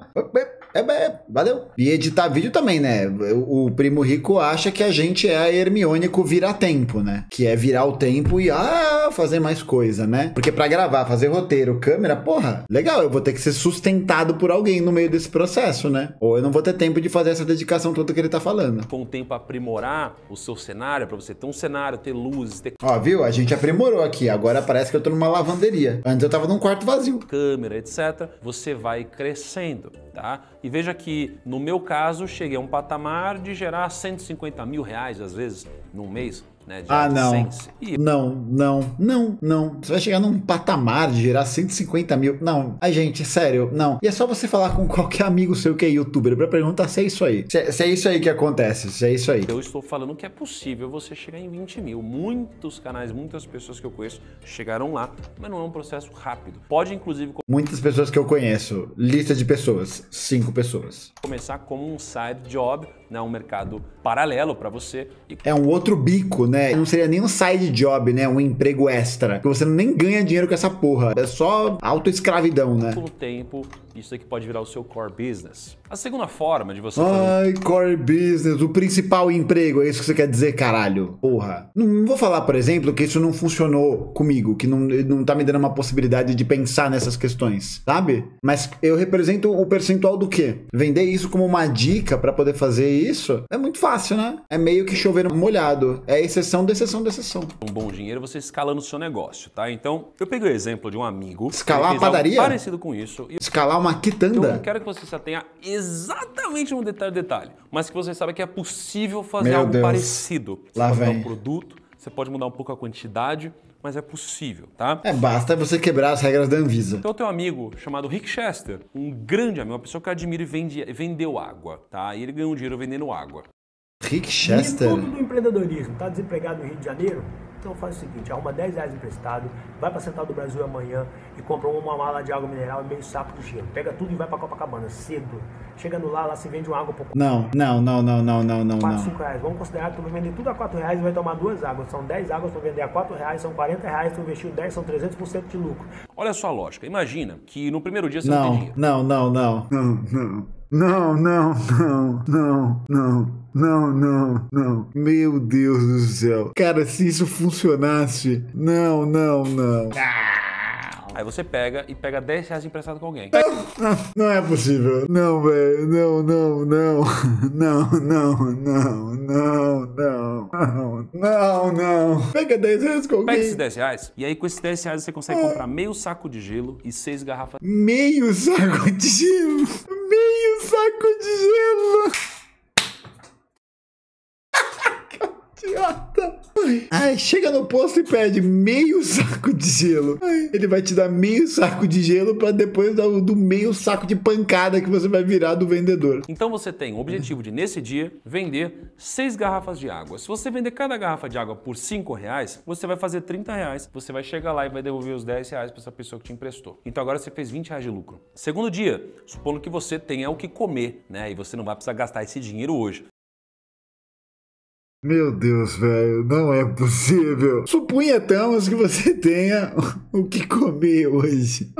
É, é, é, valeu. E editar vídeo também, né? O, primo rico acha que a gente é a Hermione com virar tempo, né? Que é virar o tempo e ah, fazer mais coisa, né? Porque para gravar, fazer roteiro, câmera, porra, legal, eu vou ter que ser sustentado por alguém no meio desse processo, né? Ou eu não vou ter tempo de fazer essa dedicação toda que ele tá falando. Com o tempo aprimorar o seu cenário, para você ter um cenário, ter luzes, ter. Ó, viu? A gente aprimorou aqui. Agora parece que eu tô numa lavanderia. Antes eu tava num num quarto vazio. Câmera, etc. Você vai crescendo, tá? E veja que, no meu caso, cheguei a um patamar de gerar 150 mil reais, às vezes, num mês né? ah, não. E... Não, não, não, não. Você vai chegar num patamar de gerar 150 mil. Não. Ai, gente, é sério, não. E é só você falar com qualquer amigo seu que é youtuber pra perguntar é se é isso aí. Se é, se é isso aí que acontece, se é isso aí. Eu estou falando que é possível você chegar em 20 mil. Muitos canais, muitas pessoas que eu conheço chegaram lá, mas não é um processo rápido. Pode, inclusive... Muitas pessoas que eu conheço. Lista de pessoas. Cinco pessoas. Começar como um side job, né? Um mercado paralelo para você. E... É um outro bico, né? né? Não seria nem um side job, né? Um emprego extra. Porque você nem ganha dinheiro com essa porra. É só autoescravidão, né? Com o tempo, isso aqui pode virar o seu core business. A segunda forma de você. Ai, fazer... core business, o principal emprego, é isso que você quer dizer, caralho. Porra. Não vou falar, por exemplo, que isso não funcionou comigo, que não, não tá me dando uma possibilidade de pensar nessas questões, sabe? Mas eu represento o percentual do quê? Vender isso como uma dica para poder fazer isso é muito fácil, né? É meio que chover molhado. É exceção de exceção de exceção. Um bom dinheiro você escalando o seu negócio, tá? Então, eu peguei o exemplo de um amigo. Escalar a padaria? Parecido com isso. E... Escalar uma uma quitanda. Então, eu quero que você se atenha exatamente um detalhe detalhe, mas que você saiba que é possível fazer Meu algo Deus. parecido. Você Lá pode vem. mudar o produto, você pode mudar um pouco a quantidade, mas é possível, tá? É, basta você quebrar as regras da Anvisa. Então, eu tenho um amigo chamado Rick Chester, um grande amigo, uma pessoa que eu admiro e vende, vendeu água, tá? E ele ganhou dinheiro vendendo água. Rick Chester? Instituto do empreendedorismo, tá desempregado no Rio de Janeiro? Então faz o seguinte, arruma 10 reais emprestado, vai pra Central do Brasil amanhã e compra uma mala de água mineral e meio saco de gelo. Pega tudo e vai pra Copacabana, cedo. Chegando lá, lá se vende uma água por... Não, não, não, não, não, não, não. 4, 5 reais. Vamos considerar que tu vai vender tudo a 4 reais e vai tomar duas águas. São 10 águas, tu vender a 4 reais, são 40 reais, tu investiu 10, são 300% de lucro. Olha só a lógica. Imagina que no primeiro dia você não, não tem dinheiro. não, não. Não, não. Não, não, não, não, não. Não, não, não. Meu Deus do céu. Cara, se isso funcionasse. Não, não, não. Aí você pega e pega 10 reais emprestado com alguém. Não, é possível. Não, velho. Não, não, não. Não, não, não, não, não. Não, não. Pega 10 reais com alguém. Pega esses 10 reais e aí com esses 10 reais você consegue ah. comprar meio saco de gelo e seis garrafas. Meio saco de gelo? Meio saco de gelo! idiota. Ai, chega no posto e pede meio saco de gelo. Ai, ele vai te dar meio saco de gelo para depois do, do meio saco de pancada que você vai virar do vendedor. Então você tem o objetivo de, nesse dia, vender seis garrafas de água. Se você vender cada garrafa de água por cinco reais, você vai fazer 30 reais. Você vai chegar lá e vai devolver os 10 reais para essa pessoa que te emprestou. Então agora você fez 20 reais de lucro. Segundo dia, supondo que você tenha o que comer, né? E você não vai precisar gastar esse dinheiro hoje. Meu Deus, velho, não é possível. Supunhamos que você tenha o que comer hoje.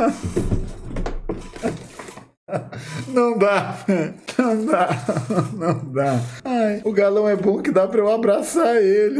Não dá, não dá, não dá. Ai, o galão é bom que dá pra eu abraçar ele.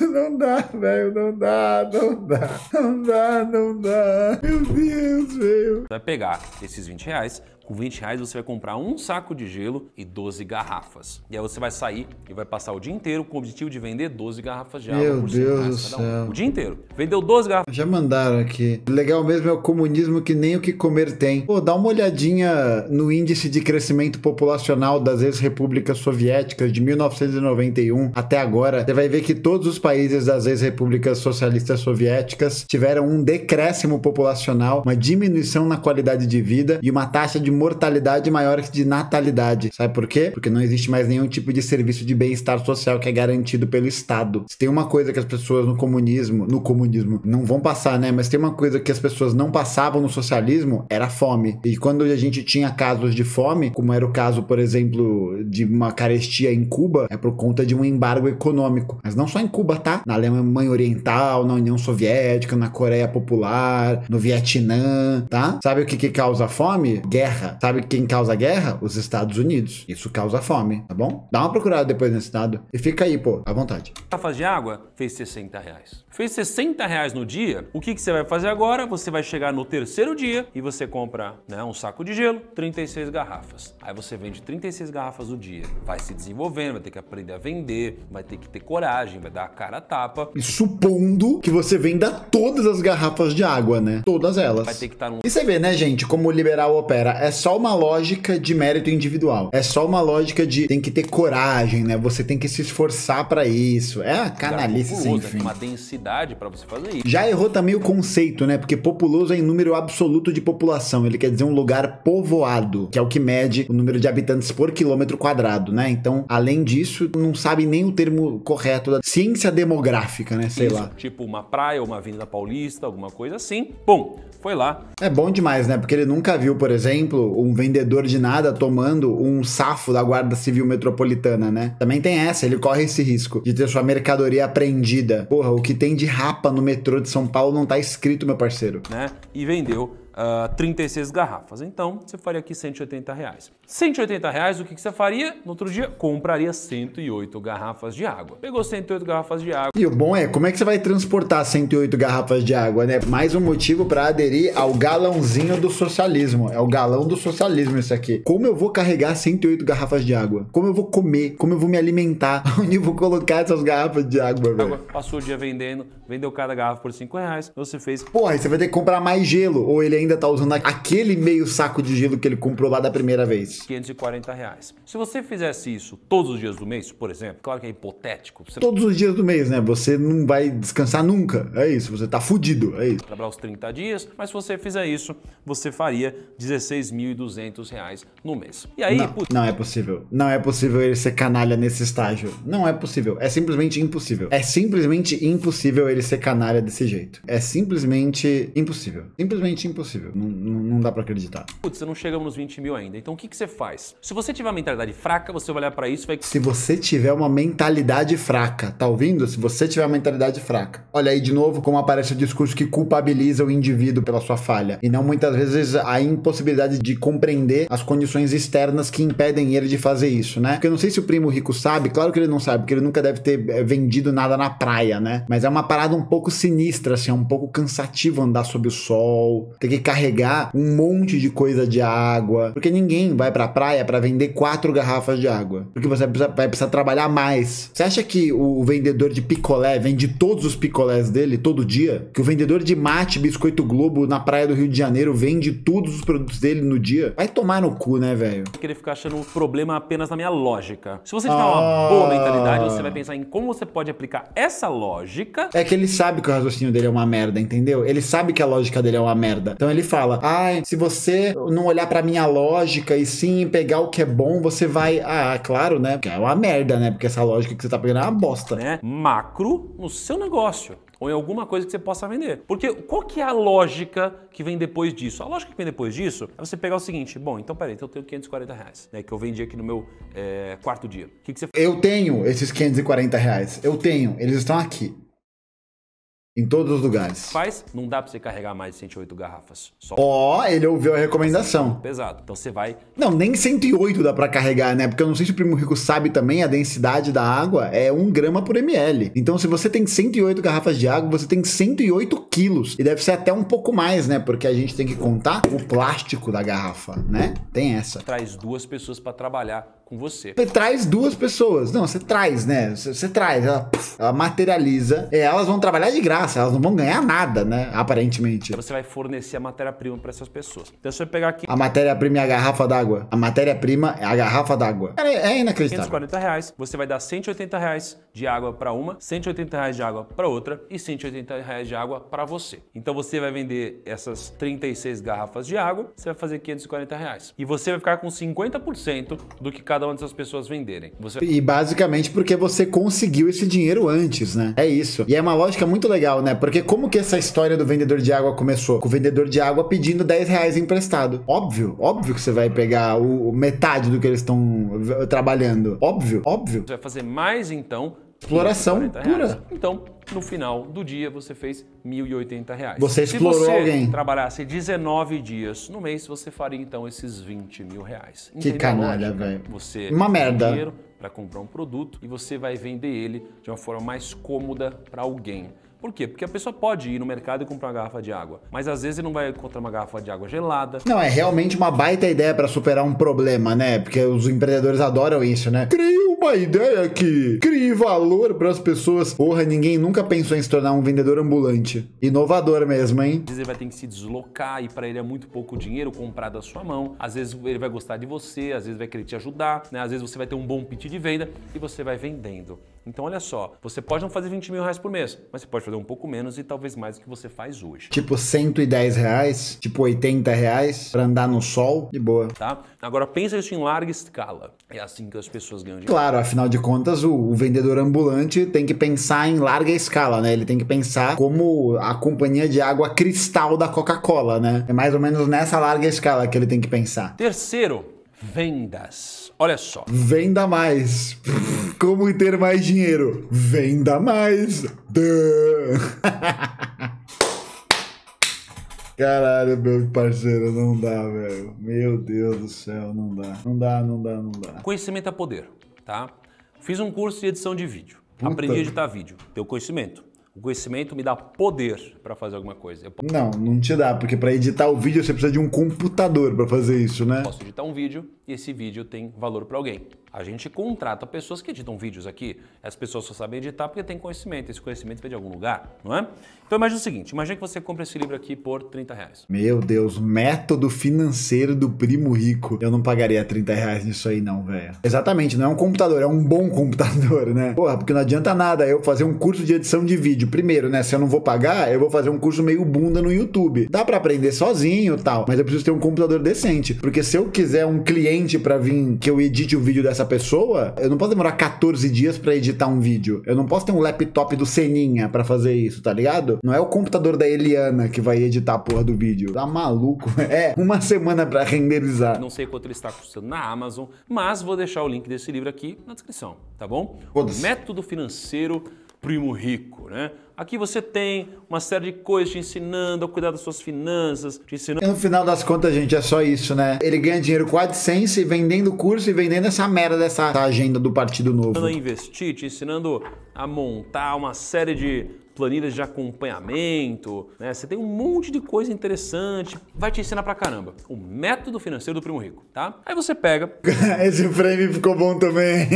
Não dá, velho, não dá, não dá, não dá, não dá. Meu Deus, velho. Vai pegar esses 20 reais, com 20 reais você vai comprar um saco de gelo e 12 garrafas. E aí você vai sair e vai passar o dia inteiro com o objetivo de vender 12 garrafas de água Meu por Deus do céu. Um. O dia inteiro. Vendeu 12 garrafas. Já mandaram aqui. Legal mesmo é o comunismo que nem o que comer tem. Pô, dá uma olhadinha no índice de crescimento populacional das ex-repúblicas soviéticas de 1991 até agora. Você vai ver que todos os países das ex-repúblicas socialistas soviéticas tiveram um decréscimo populacional, uma diminuição na qualidade de vida e uma taxa de mortalidade maior que de natalidade. Sabe por quê? Porque não existe mais nenhum tipo de serviço de bem-estar social que é garantido pelo Estado. Se tem uma coisa que as pessoas no comunismo, no comunismo, não vão passar, né? Mas tem uma coisa que as pessoas não passavam no socialismo, era fome. E quando a gente tinha casos de fome, como era o caso, por exemplo, de uma carestia em Cuba, é por conta de um embargo econômico. Mas não só em Cuba, tá? Na Alemanha Oriental, na União Soviética, na Coreia Popular, no Vietnã, tá? Sabe o que, que causa fome? Guerra guerra. Sabe quem causa guerra? Os Estados Unidos. Isso causa fome, tá bom? Dá uma procurada depois nesse dado e fica aí, pô, à vontade. Tafas tá de água fez 60 reais. Fez 60 reais no dia, o que, que você vai fazer agora? Você vai chegar no terceiro dia e você compra né, um saco de gelo, 36 garrafas. Aí você vende 36 garrafas no dia. Vai se desenvolvendo, vai ter que aprender a vender, vai ter que ter coragem, vai dar a cara a tapa. E supondo que você venda todas as garrafas de água, né? Todas elas. Vai ter que estar tá num... E você vê, né, gente, como o liberal opera. É só uma lógica de mérito individual. É só uma lógica de tem que ter coragem, né? Você tem que se esforçar para isso. É a canalice sem fim. É uma densidade para você fazer isso. Já errou também o conceito, né? Porque populoso é em número absoluto de população. Ele quer dizer um lugar povoado, que é o que mede o número de habitantes por quilômetro quadrado, né? Então, além disso, não sabe nem o termo correto da ciência demográfica, né? Sei isso, lá. Tipo uma praia, uma avenida paulista, alguma coisa assim. Bom, foi lá. É bom demais, né? Porque ele nunca viu, por exemplo, um vendedor de nada tomando um safo da Guarda Civil Metropolitana, né? Também tem essa, ele corre esse risco de ter sua mercadoria apreendida. Porra, o que tem de rapa no metrô de São Paulo não tá escrito, meu parceiro. Né? E vendeu uh, ah, 36 garrafas. Então, você faria aqui 180 reais. 180 reais, o que, que você faria? No outro dia, compraria 108 garrafas de água. Pegou 108 garrafas de água. E o bom é, como é que você vai transportar 108 garrafas de água, né? Mais um motivo para aderir ao galãozinho do socialismo. É o galão do socialismo isso aqui. Como eu vou carregar 108 garrafas de água? Como eu vou comer? Como eu vou me alimentar? Onde eu vou colocar essas garrafas de água, velho? Passou o dia vendendo, vendeu cada garrafa por 5 reais, você fez. Porra, aí você vai ter que comprar mais gelo, ou ele ainda tá usando aquele meio saco de gelo que ele comprou lá da primeira vez. 540 reais. Se você fizesse isso todos os dias do mês, por exemplo, claro que é hipotético. Você... Todos os dias do mês, né? Você não vai descansar nunca. É isso, você tá fudido, é isso. Trabalhar os 30 dias, mas se você fizer isso, você faria 16.200 reais no mês. E aí, não, put... não é possível. Não é possível ele ser canalha nesse estágio. Não é possível. É simplesmente impossível. É simplesmente impossível ele ele ser canalha desse jeito. É simplesmente impossível. Simplesmente impossível. Não, não, não dá para acreditar. Putz, você não chegamos nos 20 mil ainda. Então o que, que você faz? Se você tiver uma mentalidade fraca, você vai olhar para isso e vai. Se você tiver uma mentalidade fraca, tá ouvindo? Se você tiver uma mentalidade fraca. Olha aí de novo como aparece o discurso que culpabiliza o indivíduo pela sua falha. E não muitas vezes a impossibilidade de compreender as condições externas que impedem ele de fazer isso, né? Porque eu não sei se o primo rico sabe, claro que ele não sabe, porque ele nunca deve ter eh, vendido nada na praia, né? Mas é uma parada um pouco sinistra, assim, é um pouco cansativo andar sob o sol, ter que carregar um monte de coisa de água, porque ninguém vai pra praia para vender quatro garrafas de água, porque você vai precisar trabalhar mais. Você acha que o vendedor de picolé vende todos os picolés dele todo dia? Que o vendedor de mate, biscoito globo na praia do Rio de Janeiro vende todos os produtos dele no dia? Vai tomar no cu, né, velho? ele ficar achando o um problema apenas na minha lógica. Se você tiver ah... uma boa mentalidade, você vai pensar em como você pode aplicar essa lógica. É que ele sabe que o raciocínio dele é uma merda, entendeu? Ele sabe que a lógica dele é uma merda. Então ele fala: "Ai, ah, se você não olhar para minha lógica e sim pegar o que é bom, você vai, ah, claro, né? Porque é uma merda, né? Porque essa lógica que você tá pegando é uma bosta, né? Macro no seu negócio ou em alguma coisa que você possa vender. Porque qual que é a lógica que vem depois disso? A lógica que vem depois disso é você pegar o seguinte, bom, então peraí, então eu tenho 540 reais, né, que eu vendi aqui no meu é, quarto dia. O que, que você... Eu tenho esses 540 reais, eu tenho, eles estão aqui. Em todos os lugares. Faz, não dá para você carregar mais de 108 garrafas. Ó, oh, ele ouviu a recomendação. Pesado. Então você vai. Não, nem 108 dá para carregar, né? Porque eu não sei se o primo rico sabe também, a densidade da água é 1 grama por ml. Então, se você tem 108 garrafas de água, você tem 108 quilos. E deve ser até um pouco mais, né? Porque a gente tem que contar o plástico da garrafa, né? Tem essa. Traz duas pessoas para trabalhar com você. Você traz duas pessoas. Não, você traz, né? Você, você traz. Ela, ela materializa. E elas vão trabalhar de graça, elas não vão ganhar nada, né? Aparentemente. Então você vai fornecer a matéria-prima para essas pessoas. Então, se eu pegar aqui. A matéria-prima é a garrafa d'água. A matéria-prima é a garrafa d'água. É, é inacreditável. 140 reais. Você vai dar 180 reais de água para uma, 180 reais de água para outra e 180 reais de água para você. Então, você vai vender essas 36 garrafas de água, você vai fazer 540 reais. E você vai ficar com 50% do que cada cada uma dessas pessoas venderem. Você... E basicamente porque você conseguiu esse dinheiro antes, né? É isso. E é uma lógica muito legal, né? Porque como que essa história do vendedor de água começou? Com o vendedor de água pedindo 10 reais emprestado. Óbvio, óbvio que você vai pegar o, o metade do que eles estão trabalhando. Óbvio, óbvio. Você vai fazer mais então Exploração pura. Então, no final do dia, você fez R$ 1.080. Você explorou alguém. Se você alguém. trabalhasse 19 dias no mês, você faria então esses 20 mil reais. Entendeu que canalha, velho. Você uma merda. dinheiro para comprar um produto e você vai vender ele de uma forma mais cômoda para alguém. Por quê? Porque a pessoa pode ir no mercado e comprar uma garrafa de água, mas às vezes ele não vai encontrar uma garrafa de água gelada. Não, é realmente uma baita ideia para superar um problema, né? Porque os empreendedores adoram isso, né? Crie uma ideia que crie valor para as pessoas. Porra, ninguém nunca pensou em se tornar um vendedor ambulante. Inovador mesmo, hein? Às vezes ele vai ter que se deslocar e para ele é muito pouco dinheiro comprar da sua mão. Às vezes ele vai gostar de você, às vezes vai querer te ajudar, né? Às vezes você vai ter um bom pitch de venda e você vai vendendo. Então, olha só, você pode não fazer 20 mil reais por mês, mas você pode fazer um pouco menos e talvez mais do que você faz hoje. Tipo 110 reais, tipo 80 reais para andar no sol, de boa. Tá? Agora, pensa isso em larga escala. É assim que as pessoas ganham dinheiro. Claro, afinal de contas, o, o vendedor ambulante tem que pensar em larga escala, né? Ele tem que pensar como a companhia de água cristal da Coca-Cola, né? É mais ou menos nessa larga escala que ele tem que pensar. Terceiro, vendas. Olha só. Venda mais. Como ter mais dinheiro? Venda mais. Caralho, meu parceiro, não dá, velho. Meu Deus do céu, não dá. Não dá, não dá, não dá. Conhecimento é poder, tá? Fiz um curso de edição de vídeo. Puta. Aprendi a editar vídeo. Teu conhecimento. O conhecimento me dá poder para fazer alguma coisa. Posso... Não, não te dá, porque para editar o vídeo você precisa de um computador para fazer isso, né? Eu posso editar um vídeo e esse vídeo tem valor para alguém. A gente contrata pessoas que editam vídeos aqui. As pessoas só sabem editar porque tem conhecimento. Esse conhecimento vem de algum lugar, não é? Então imagine o seguinte: imagine que você compra esse livro aqui por 30 reais. Meu Deus, método financeiro do primo rico. Eu não pagaria 30 reais nisso aí, não, velho. Exatamente, não é um computador, é um bom computador, né? Porra, porque não adianta nada eu fazer um curso de edição de vídeo. Primeiro, né? Se eu não vou pagar, eu vou fazer um curso meio bunda no YouTube. Dá para aprender sozinho tal, mas eu preciso ter um computador decente. Porque se eu quiser um cliente para vir que eu edite o um vídeo dessa essa pessoa, eu não posso demorar 14 dias para editar um vídeo. Eu não posso ter um laptop do Seninha para fazer isso, tá ligado? Não é o computador da Eliana que vai editar a porra do vídeo. Tá maluco? É, uma semana para renderizar. Não sei quanto ele está custando na Amazon, mas vou deixar o link desse livro aqui na descrição, tá bom? O método financeiro primo rico, né? Aqui você tem uma série de coisas te ensinando a cuidar das suas finanças, te ensinando. No final das contas, gente, é só isso, né? Ele ganha dinheiro com a AdSense vendendo curso e vendendo essa merda dessa agenda do Partido Novo. Te ensinando a investir, te ensinando a montar uma série de planilhas de acompanhamento, né? Você tem um monte de coisa interessante, vai te ensinar pra caramba. O método financeiro do Primo Rico, tá? Aí você pega. Esse frame ficou bom também.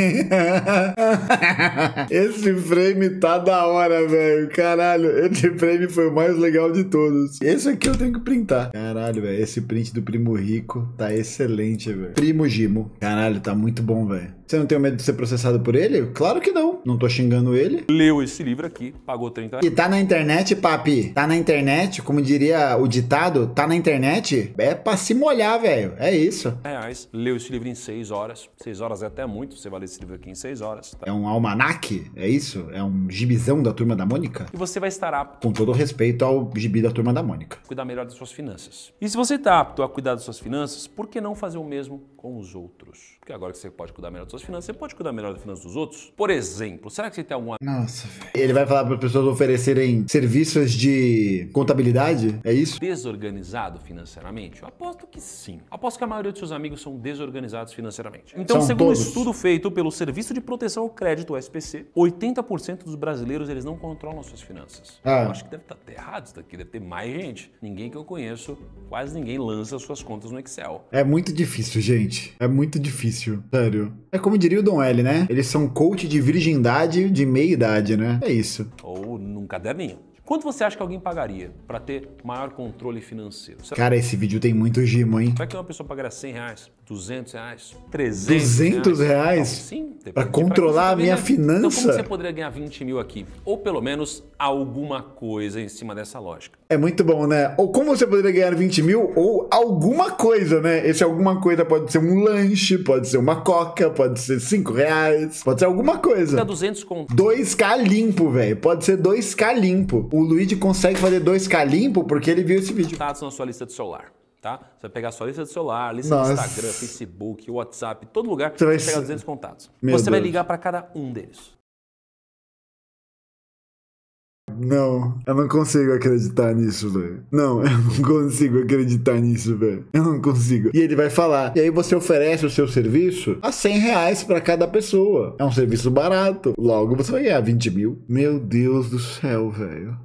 Esse frame tá da hora, velho. Caralho, esse frame foi o mais legal de todos. Esse aqui eu tenho que printar. Caralho, velho. Esse print do Primo Rico tá excelente, velho. Primo Gimo. Caralho, tá muito bom, velho. Você não tem medo de ser processado por ele? Claro que não. Não tô xingando ele. Leu esse livro aqui, pagou 30 reais. E tá na internet, papi. Tá na internet, como diria o ditado, tá na internet, é pra se molhar, velho. É isso. Reais. Leu esse livro em 6 horas. 6 horas é até muito. Você vai ler esse livro aqui em 6 horas. Tá? É um almanac? É isso? É um gibizão da Turma da Mônica? E você vai estar apto. Com todo respeito ao gibi da Turma da Mônica. Cuidar melhor das suas finanças. E se você tá apto a cuidar das suas finanças, por que não fazer o mesmo com os outros. Porque agora que você pode cuidar melhor das suas finanças, você pode cuidar melhor das finanças dos outros. Por exemplo, será que você tem alguma. Nossa, Ele vai falar para pessoas oferecerem serviços de contabilidade? É isso? Desorganizado financeiramente? Eu aposto que sim. Aposto que a maioria dos seus amigos são desorganizados financeiramente. Então, são segundo um estudo feito pelo Serviço de Proteção ao Crédito, o SPC, 80% dos brasileiros eles não controlam suas finanças. Ah. Eu acho que deve estar tá até errado isso daqui, deve ter mais gente. Ninguém que eu conheço, quase ninguém lança suas contas no Excel. É muito difícil, gente gente, é muito difícil. Sério. É como diria o Dom L, né? Eles são coach de virgindade de meia-idade, né? É isso. Ou num caderninho. Quanto você acha que alguém pagaria para ter maior controle financeiro? Será... Cara, esse vídeo tem muito gimo, hein? Será que uma pessoa pagaria 100 reais? 200 reais, 300 200 reais? reais? sim. Para controlar a tá minha finança? Então como você poderia ganhar 20 mil aqui? Ou pelo menos alguma coisa em cima dessa lógica. É muito bom, né? Ou como você poderia ganhar 20 mil ou alguma coisa, né? Esse alguma coisa pode ser um lanche, pode ser uma coca, pode ser 5 reais, pode ser alguma coisa. Dá 200 conto. 2k limpo, velho. Pode ser 2k limpo. O Luigi consegue fazer 2k limpo porque ele viu esse vídeo. Contatos na sua lista de celular. Tá? Você vai pegar sua lista do celular, lista Nossa. do Instagram, Facebook, WhatsApp, todo lugar, você vai, pegar 200 contatos. Meu você Deus. vai ligar para cada um deles. Não, eu não consigo acreditar nisso, velho. Não, eu não consigo acreditar nisso, velho. Eu não consigo. E ele vai falar. E aí você oferece o seu serviço a 100 reais pra cada pessoa. É um serviço barato. Logo você vai ganhar 20 mil. Meu Deus do céu, velho.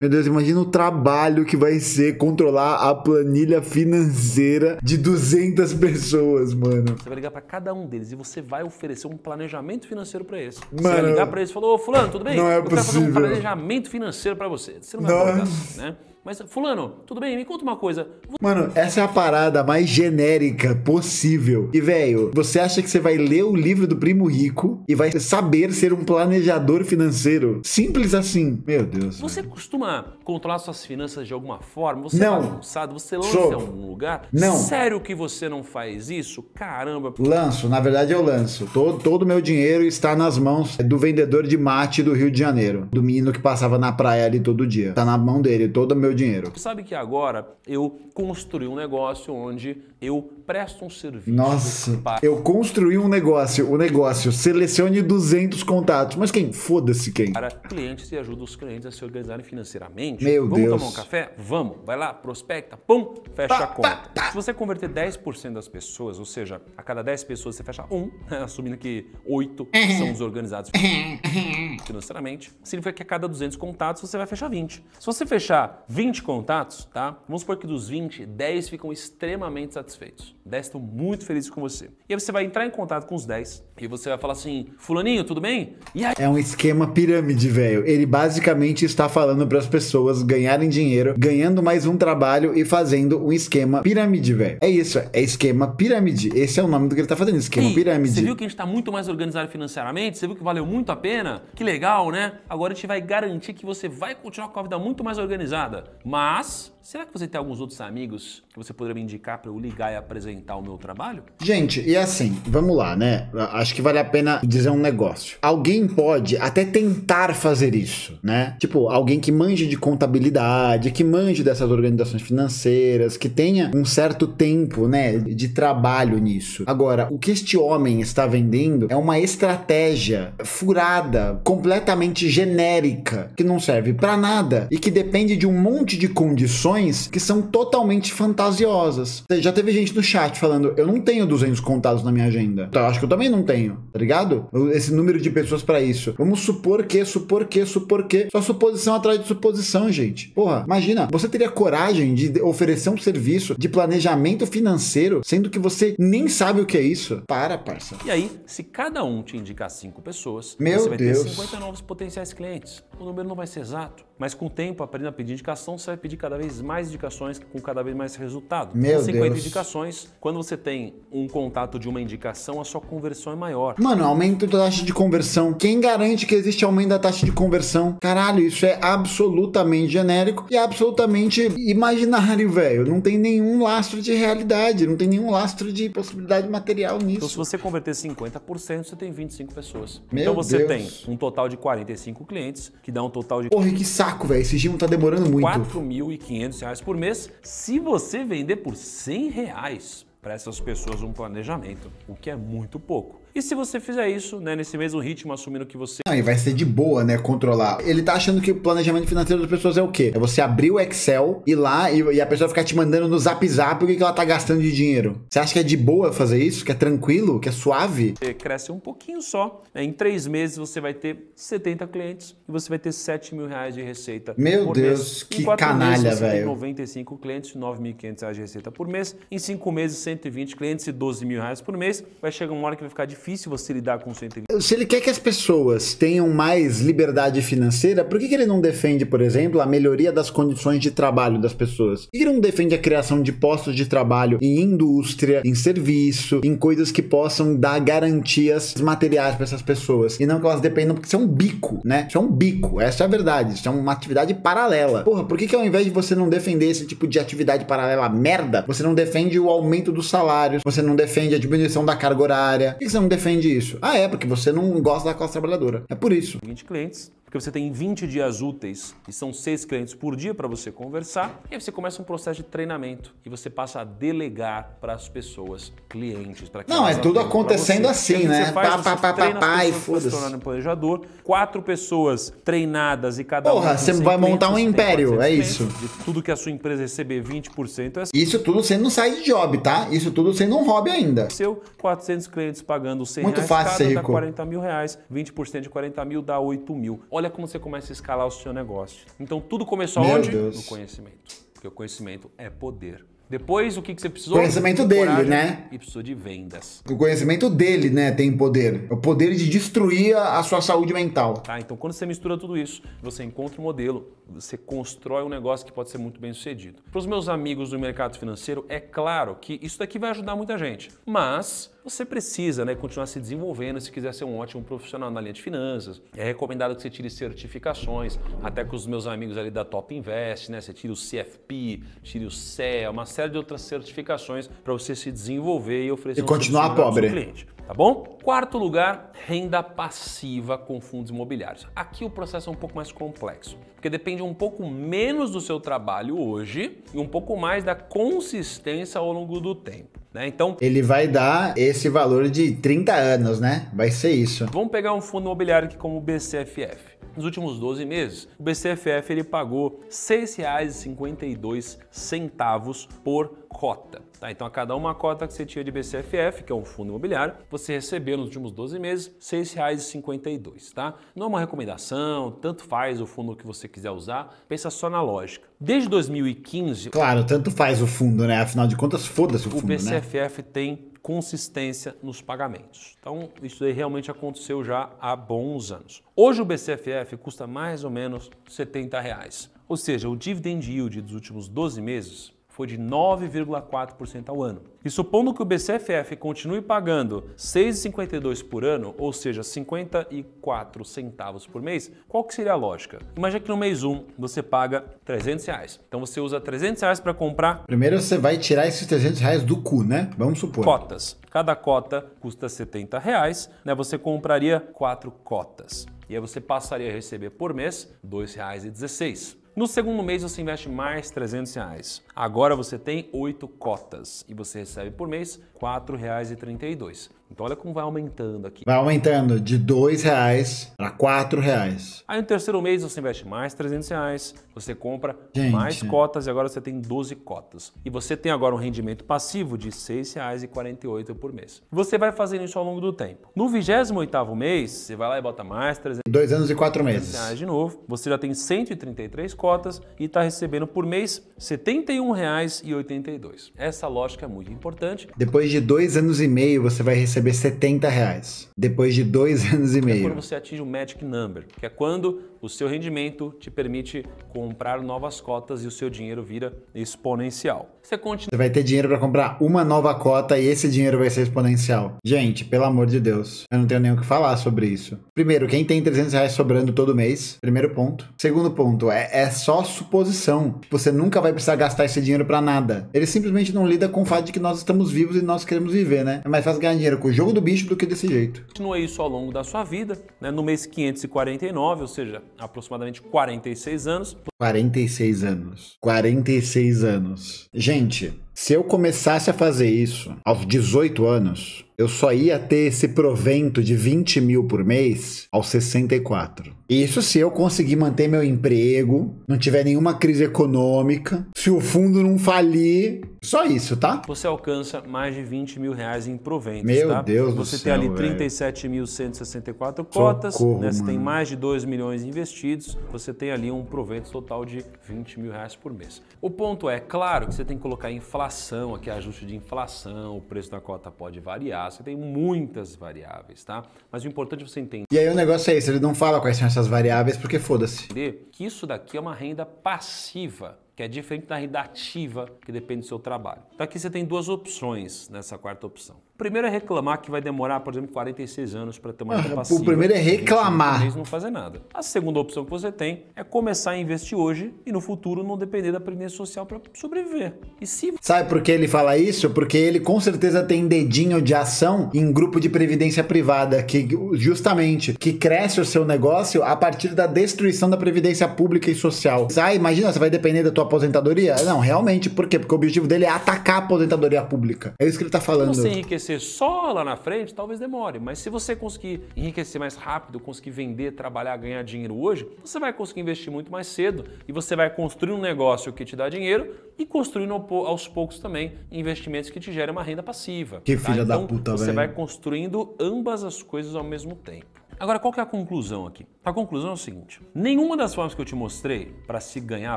Meu Deus, imagina o trabalho que vai ser controlar a planilha financeira de 200 pessoas, mano. Você vai ligar para cada um deles e você vai oferecer um planejamento financeiro para eles. Mano, você vai ligar para eles e falar: Ô, Fulano, tudo bem? Não é Eu possível. quero fazer um planejamento financeiro para você. Você não vai Nossa. colocar, né? Mas, fulano, tudo bem? Me conta uma coisa. Mano, essa é a parada mais genérica possível. E, velho, você acha que você vai ler o livro do Primo Rico e vai saber ser um planejador financeiro? Simples assim. Meu Deus. Você véio. costuma controlar suas finanças de alguma forma? Você não. é tá bagunçado? Você lança Sou. em algum lugar? Não. Sério que você não faz isso? Caramba. Lanço. Na verdade, eu lanço. Todo o meu dinheiro está nas mãos é, do vendedor de mate do Rio de Janeiro. Do menino que passava na praia ali todo dia. Tá na mão dele. Todo meu dinheiro. Sabe que agora eu construí um negócio onde eu presto um serviço. Nossa, para... eu construí um negócio, o um negócio, selecione 200 contatos, mas quem? Foda-se quem. Para clientes e ajuda os clientes a se organizarem financeiramente. Meu Vamos Deus. Vamos tomar um café? Vamos. Vai lá, prospecta, pum, fecha a conta. Se você converter 10% das pessoas, ou seja, a cada 10 pessoas você fecha um, assumindo que 8 uhum. são os organizados uhum. Uhum. financeiramente, significa que a cada 200 contatos você vai fechar 20. Se você fechar 20, 20 contatos, tá? Vamos supor que dos 20, 10 ficam extremamente satisfeitos. 10 estão muito felizes com você. E aí você vai entrar em contato com os 10 e você vai falar assim: Fulaninho, tudo bem? É um esquema pirâmide, velho. Ele basicamente está falando para as pessoas ganharem dinheiro, ganhando mais um trabalho e fazendo um esquema pirâmide, velho. É isso, é esquema pirâmide. Esse é o nome do que ele está fazendo, esquema e pirâmide. Você viu que a gente está muito mais organizado financeiramente? Você viu que valeu muito a pena? Que legal, né? Agora a gente vai garantir que você vai continuar com a vida muito mais organizada mas Será que você tem alguns outros amigos que você poderia me indicar para eu ligar e apresentar o meu trabalho? Gente, e assim, vamos lá, né? Acho que vale a pena dizer um negócio. Alguém pode até tentar fazer isso, né? Tipo, alguém que manje de contabilidade, que manje dessas organizações financeiras, que tenha um certo tempo, né, de trabalho nisso. Agora, o que este homem está vendendo é uma estratégia furada, completamente genérica, que não serve para nada e que depende de um monte de condições que são totalmente fantasiosas. Já teve gente no chat falando: eu não tenho 200 contados na minha agenda. Então, eu acho que eu também não tenho, tá ligado? Esse número de pessoas para isso. Vamos supor que, supor que, supor que. Só suposição atrás de suposição, gente. Porra, imagina, você teria coragem de oferecer um serviço de planejamento financeiro, sendo que você nem sabe o que é isso? Para, parça. E aí, se cada um te indicar cinco pessoas, Meu você vai Deus. ter 50 novos potenciais clientes. O número não vai ser exato, mas com o tempo, aprendendo a pedir indicação, você vai pedir cada vez mais mais indicações com cada vez mais resultado. Meu 50 Deus. indicações, quando você tem um contato de uma indicação, a sua conversão é maior. Mano, aumento da taxa de conversão. Quem garante que existe aumento da taxa de conversão? Caralho, isso é absolutamente genérico e absolutamente imaginário, velho. Não tem nenhum lastro de realidade, não tem nenhum lastro de possibilidade material nisso. Então, se você converter 50%, você tem 25 pessoas. Então, Meu então você Deus. tem um total de 45 clientes, que dá um total de. Porra, que saco, velho. Esse gimo tá demorando muito. 4.500 reais por mês se você vender por 100 reais para essas pessoas um planejamento, o que é muito pouco. E se você fizer isso, né, nesse mesmo ritmo, assumindo que você. Não, e vai ser de boa, né? Controlar. Ele tá achando que o planejamento financeiro das pessoas é o quê? É você abrir o Excel e lá e, e, a pessoa ficar te mandando no zap zap o que, que ela tá gastando de dinheiro. Você acha que é de boa fazer isso? Que é tranquilo? Que é suave? Você cresce um pouquinho só. Né? Em três meses você vai ter 70 clientes e você vai ter 7 mil reais de receita. Meu Deus, mês. que canalha, velho. 95 clientes, 9.500 reais de receita por mês. Em cinco meses, 120 clientes e 12 mil reais por mês. Vai chegar uma hora que vai ficar difícil difícil você lidar com o seu Se ele quer que as pessoas tenham mais liberdade financeira, por que, que ele não defende, por exemplo, a melhoria das condições de trabalho das pessoas? Por que ele não defende a criação de postos de trabalho em indústria, em serviço, em coisas que possam dar garantias materiais para essas pessoas? E não que elas dependam, porque isso é um bico, né? Isso é um bico, essa é a verdade. Isso é uma atividade paralela. Porra, por que, que ao invés de você não defender esse tipo de atividade paralela merda, você não defende o aumento dos salários, você não defende a diminuição da carga horária? Por que, que você não defende isso? Ah, é, porque você não gosta da classe trabalhadora. É por isso. 20 clientes, porque você tem 20 dias úteis e são seis clientes por dia para você conversar, e aí você começa um processo de treinamento e você passa a delegar para as pessoas, clientes, para Não, é tudo acontecendo então, assim, né? Você faz, pá, pá, pá, pá, pá e foda-se. Um planejador, quatro pessoas treinadas e cada Porra, você vai montar um império, é isso. De tudo que a sua empresa receber, 20% é assim. Isso tudo você não sai de job, tá? Isso tudo você não hobby ainda. Seu 400 clientes pagando 100 Muito reais, fácil cada ser rico. dá 40 mil reais, 20% de 40 mil dá 8 mil olha como você começa a escalar o seu negócio. Então tudo começou Meu onde? Deus. No conhecimento. Porque o conhecimento é poder. Depois, o que, que você precisou? Conhecimento de dele, né? E precisou de vendas. O conhecimento dele, né, tem poder. O poder de destruir a, a sua saúde mental. Tá, então quando você mistura tudo isso, você encontra o um modelo você constrói um negócio que pode ser muito bem sucedido. Para os meus amigos do mercado financeiro, é claro que isso daqui vai ajudar muita gente, mas você precisa né, continuar se desenvolvendo se quiser ser um ótimo profissional na linha de finanças. É recomendado que você tire certificações, até com os meus amigos ali da Top Invest, né? Você tire o CFP, tire o CEA, uma série de outras certificações para você se desenvolver e oferecer e um continuar pobre. Ao seu cliente tá bom? Quarto lugar, renda passiva com fundos imobiliários. Aqui o processo é um pouco mais complexo, porque depende um pouco menos do seu trabalho hoje e um pouco mais da consistência ao longo do tempo. Né? Então, ele vai dar esse valor de 30 anos, né? Vai ser isso. Vamos pegar um fundo imobiliário aqui como o BCFF. Nos últimos 12 meses, o BCFF ele pagou R$ 6,52 por cota. Tá, então, a cada uma cota que você tinha de BCFF, que é um fundo imobiliário, você recebeu nos últimos 12 meses R$ 6,52. Tá? Não é uma recomendação, tanto faz o fundo que você quiser usar, pensa só na lógica. Desde 2015. Claro, tanto faz o fundo, né? Afinal de contas, foda-se o, fundo. O BCFF né? tem consistência nos pagamentos. Então, isso aí realmente aconteceu já há bons anos. Hoje o BCFF custa mais ou menos R$ 70. Reais. Ou seja, o dividend yield dos últimos 12 meses foi de 9,4% ao ano. E supondo que o BCFF continue pagando 6,52 por ano, ou seja, 54 centavos por mês, qual que seria a lógica? Imagina que no mês 1 você paga 300 reais. Então você usa 300 reais para comprar... Primeiro você vai tirar esses 300 reais do cu, né? Vamos supor. Cotas. Cada cota custa 70 reais, né? Você compraria quatro cotas. E aí você passaria a receber por mês R$ 2,16. No segundo mês você investe mais 300 reais. Agora você tem 8 cotas e você recebe por mês R$ 4,32. Então olha como vai aumentando aqui. Vai aumentando de R$ reais para R$ reais. Aí no terceiro mês você investe mais 300 reais, você compra Gente. mais cotas e agora você tem 12 cotas. E você tem agora um rendimento passivo de R$ 6,48 por mês. Você vai fazendo isso ao longo do tempo. No 28 oitavo mês, você vai lá e bota mais 300 Dois anos e quatro meses. reais de novo. Você já tem 133 cotas e está recebendo por mês R$ 71,82. Essa lógica é muito importante. Depois de dois anos e meio, você vai receber receber 70 reais depois de dois anos e meio. É quando você atinge o magic number, que é quando o seu rendimento te permite comprar novas cotas e o seu dinheiro vira exponencial. Você continua. Você vai ter dinheiro para comprar uma nova cota e esse dinheiro vai ser exponencial. Gente, pelo amor de Deus, eu não tenho nem o que falar sobre isso. Primeiro, quem tem 300 reais sobrando todo mês, primeiro ponto. Segundo ponto, é, é só suposição. Você nunca vai precisar gastar esse dinheiro para nada. Ele simplesmente não lida com o fato de que nós estamos vivos e nós queremos viver, né? É mais fácil ganhar dinheiro com o jogo do bicho do que desse jeito. Continua isso ao longo da sua vida, né? No mês 549, ou seja, aproximadamente 46 anos. 46 anos. 46 anos. Gente, se eu começasse a fazer isso aos 18 anos, eu só ia ter esse provento de 20 mil por mês aos 64. Isso se eu conseguir manter meu emprego, não tiver nenhuma crise econômica, se o fundo não falir, só isso, tá? Você alcança mais de 20 mil reais em proventos, meu tá? Deus Você do céu, Você tem ali 37.164 cotas, Socorro, né? você tem mais de 2 milhões investidos, você tem ali um provento total de 20 mil reais por mês. O ponto é, claro que você tem que colocar inflação inflação, aqui é ajuste de inflação, o preço da cota pode variar, você tem muitas variáveis, tá? Mas o importante é você entender. E aí o negócio é esse, ele não fala quais são essas variáveis porque foda-se. Que isso daqui é uma renda passiva que é diferente da renda ativa, que depende do seu trabalho. Então aqui você tem duas opções nessa quarta opção primeiro é reclamar que vai demorar, por exemplo, 46 anos para ter uma renda ah, passiva. O primeiro é reclamar. Mês, não fazer nada. A segunda opção que você tem é começar a investir hoje e no futuro não depender da previdência social para sobreviver. E se Sabe por que ele fala isso? Porque ele com certeza tem dedinho de ação em grupo de previdência privada que justamente que cresce o seu negócio a partir da destruição da previdência pública e social. Ah, imagina, você vai depender da tua aposentadoria? Não, realmente, por quê? Porque o objetivo dele é atacar a aposentadoria pública. É isso que ele está falando. Você enriquecer enriquecer só lá na frente, talvez demore, mas se você conseguir enriquecer mais rápido, conseguir vender, trabalhar, ganhar dinheiro hoje, você vai conseguir investir muito mais cedo e você vai construir um negócio que te dá dinheiro e construindo aos poucos também investimentos que te gerem uma renda passiva. Que tá? filha então, da puta, você velho. Você vai construindo ambas as coisas ao mesmo tempo. Agora, qual que é a conclusão aqui? A conclusão é o seguinte: nenhuma das formas que eu te mostrei para se ganhar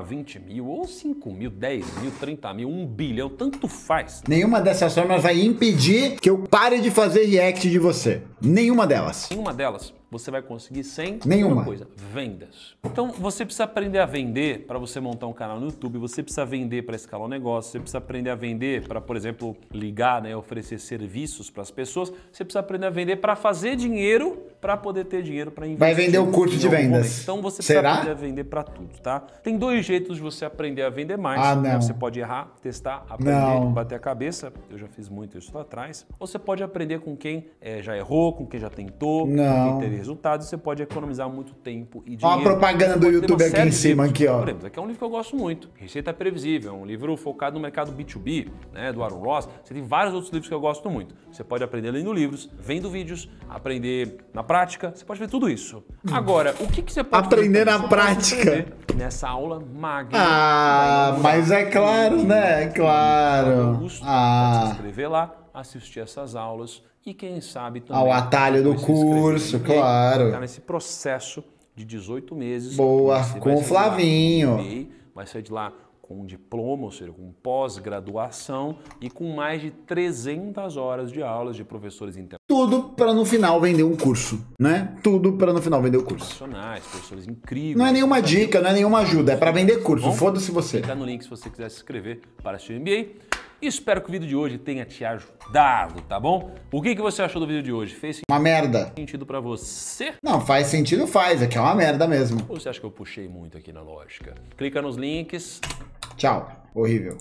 20 mil, ou 5 mil, 10 mil, 30 mil, 1 bilhão, tanto faz. Nenhuma dessas formas vai impedir que eu pare de fazer react de você. Nenhuma delas. Nenhuma delas você vai conseguir sem nenhuma coisa, vendas. Então você precisa aprender a vender para você montar um canal no YouTube, você precisa vender para escalar um negócio, você precisa aprender a vender para, por exemplo, ligar, né, oferecer serviços para as pessoas, você precisa aprender a vender para fazer dinheiro, para poder ter dinheiro para investir. Vai vender o um curso de vendas. Momento. Então você precisa Será? aprender a vender para tudo, tá? Tem dois jeitos de você aprender a vender mais. Ah, né? Você pode errar, testar, aprender, não. bater a cabeça. Eu já fiz muito isso lá atrás. Ou você pode aprender com quem é, já errou, com quem já tentou, não. com quem teve resultados, você pode economizar muito tempo e dinheiro. Olha a propaganda do YouTube aqui em cima, aqui, ó. Problemas, aqui é um livro que eu gosto muito. Receita Previsível, é um livro focado no mercado B2B, né, do Aaron Ross. Você tem vários outros livros que eu gosto muito. Você pode aprender lendo livros, vendo vídeos, aprender na prática, você pode ver tudo isso. Agora, o que, que você pode aprender na prática? Nessa aula magna. Ah, mas é claro, né? É claro. Augusto, ah. pode se ah. inscrever lá assistir essas aulas e quem sabe também... Ao atalho do curso, claro. Ficar nesse processo de 18 meses. Boa, com o Flavinho. vai sair de lá com um diploma, ou seja, com pós-graduação e com mais de 300 horas de aulas de professores internacionais. Tudo para no final vender um curso, né? Tudo para no final vender o um curso. Profissionais, professores incríveis. Não é nenhuma dica, não é nenhuma ajuda, é para vender curso. Foda-se você. Clica no link se você quiser se inscrever para assistir o MBA. Espero que o vídeo de hoje tenha te ajudado, tá bom? O que, que você achou do vídeo de hoje? Fez uma merda. sentido para você? Não, faz sentido, faz. É que é uma merda mesmo. Ou você acha que eu puxei muito aqui na lógica? Clica nos links. Tchau. Horrível.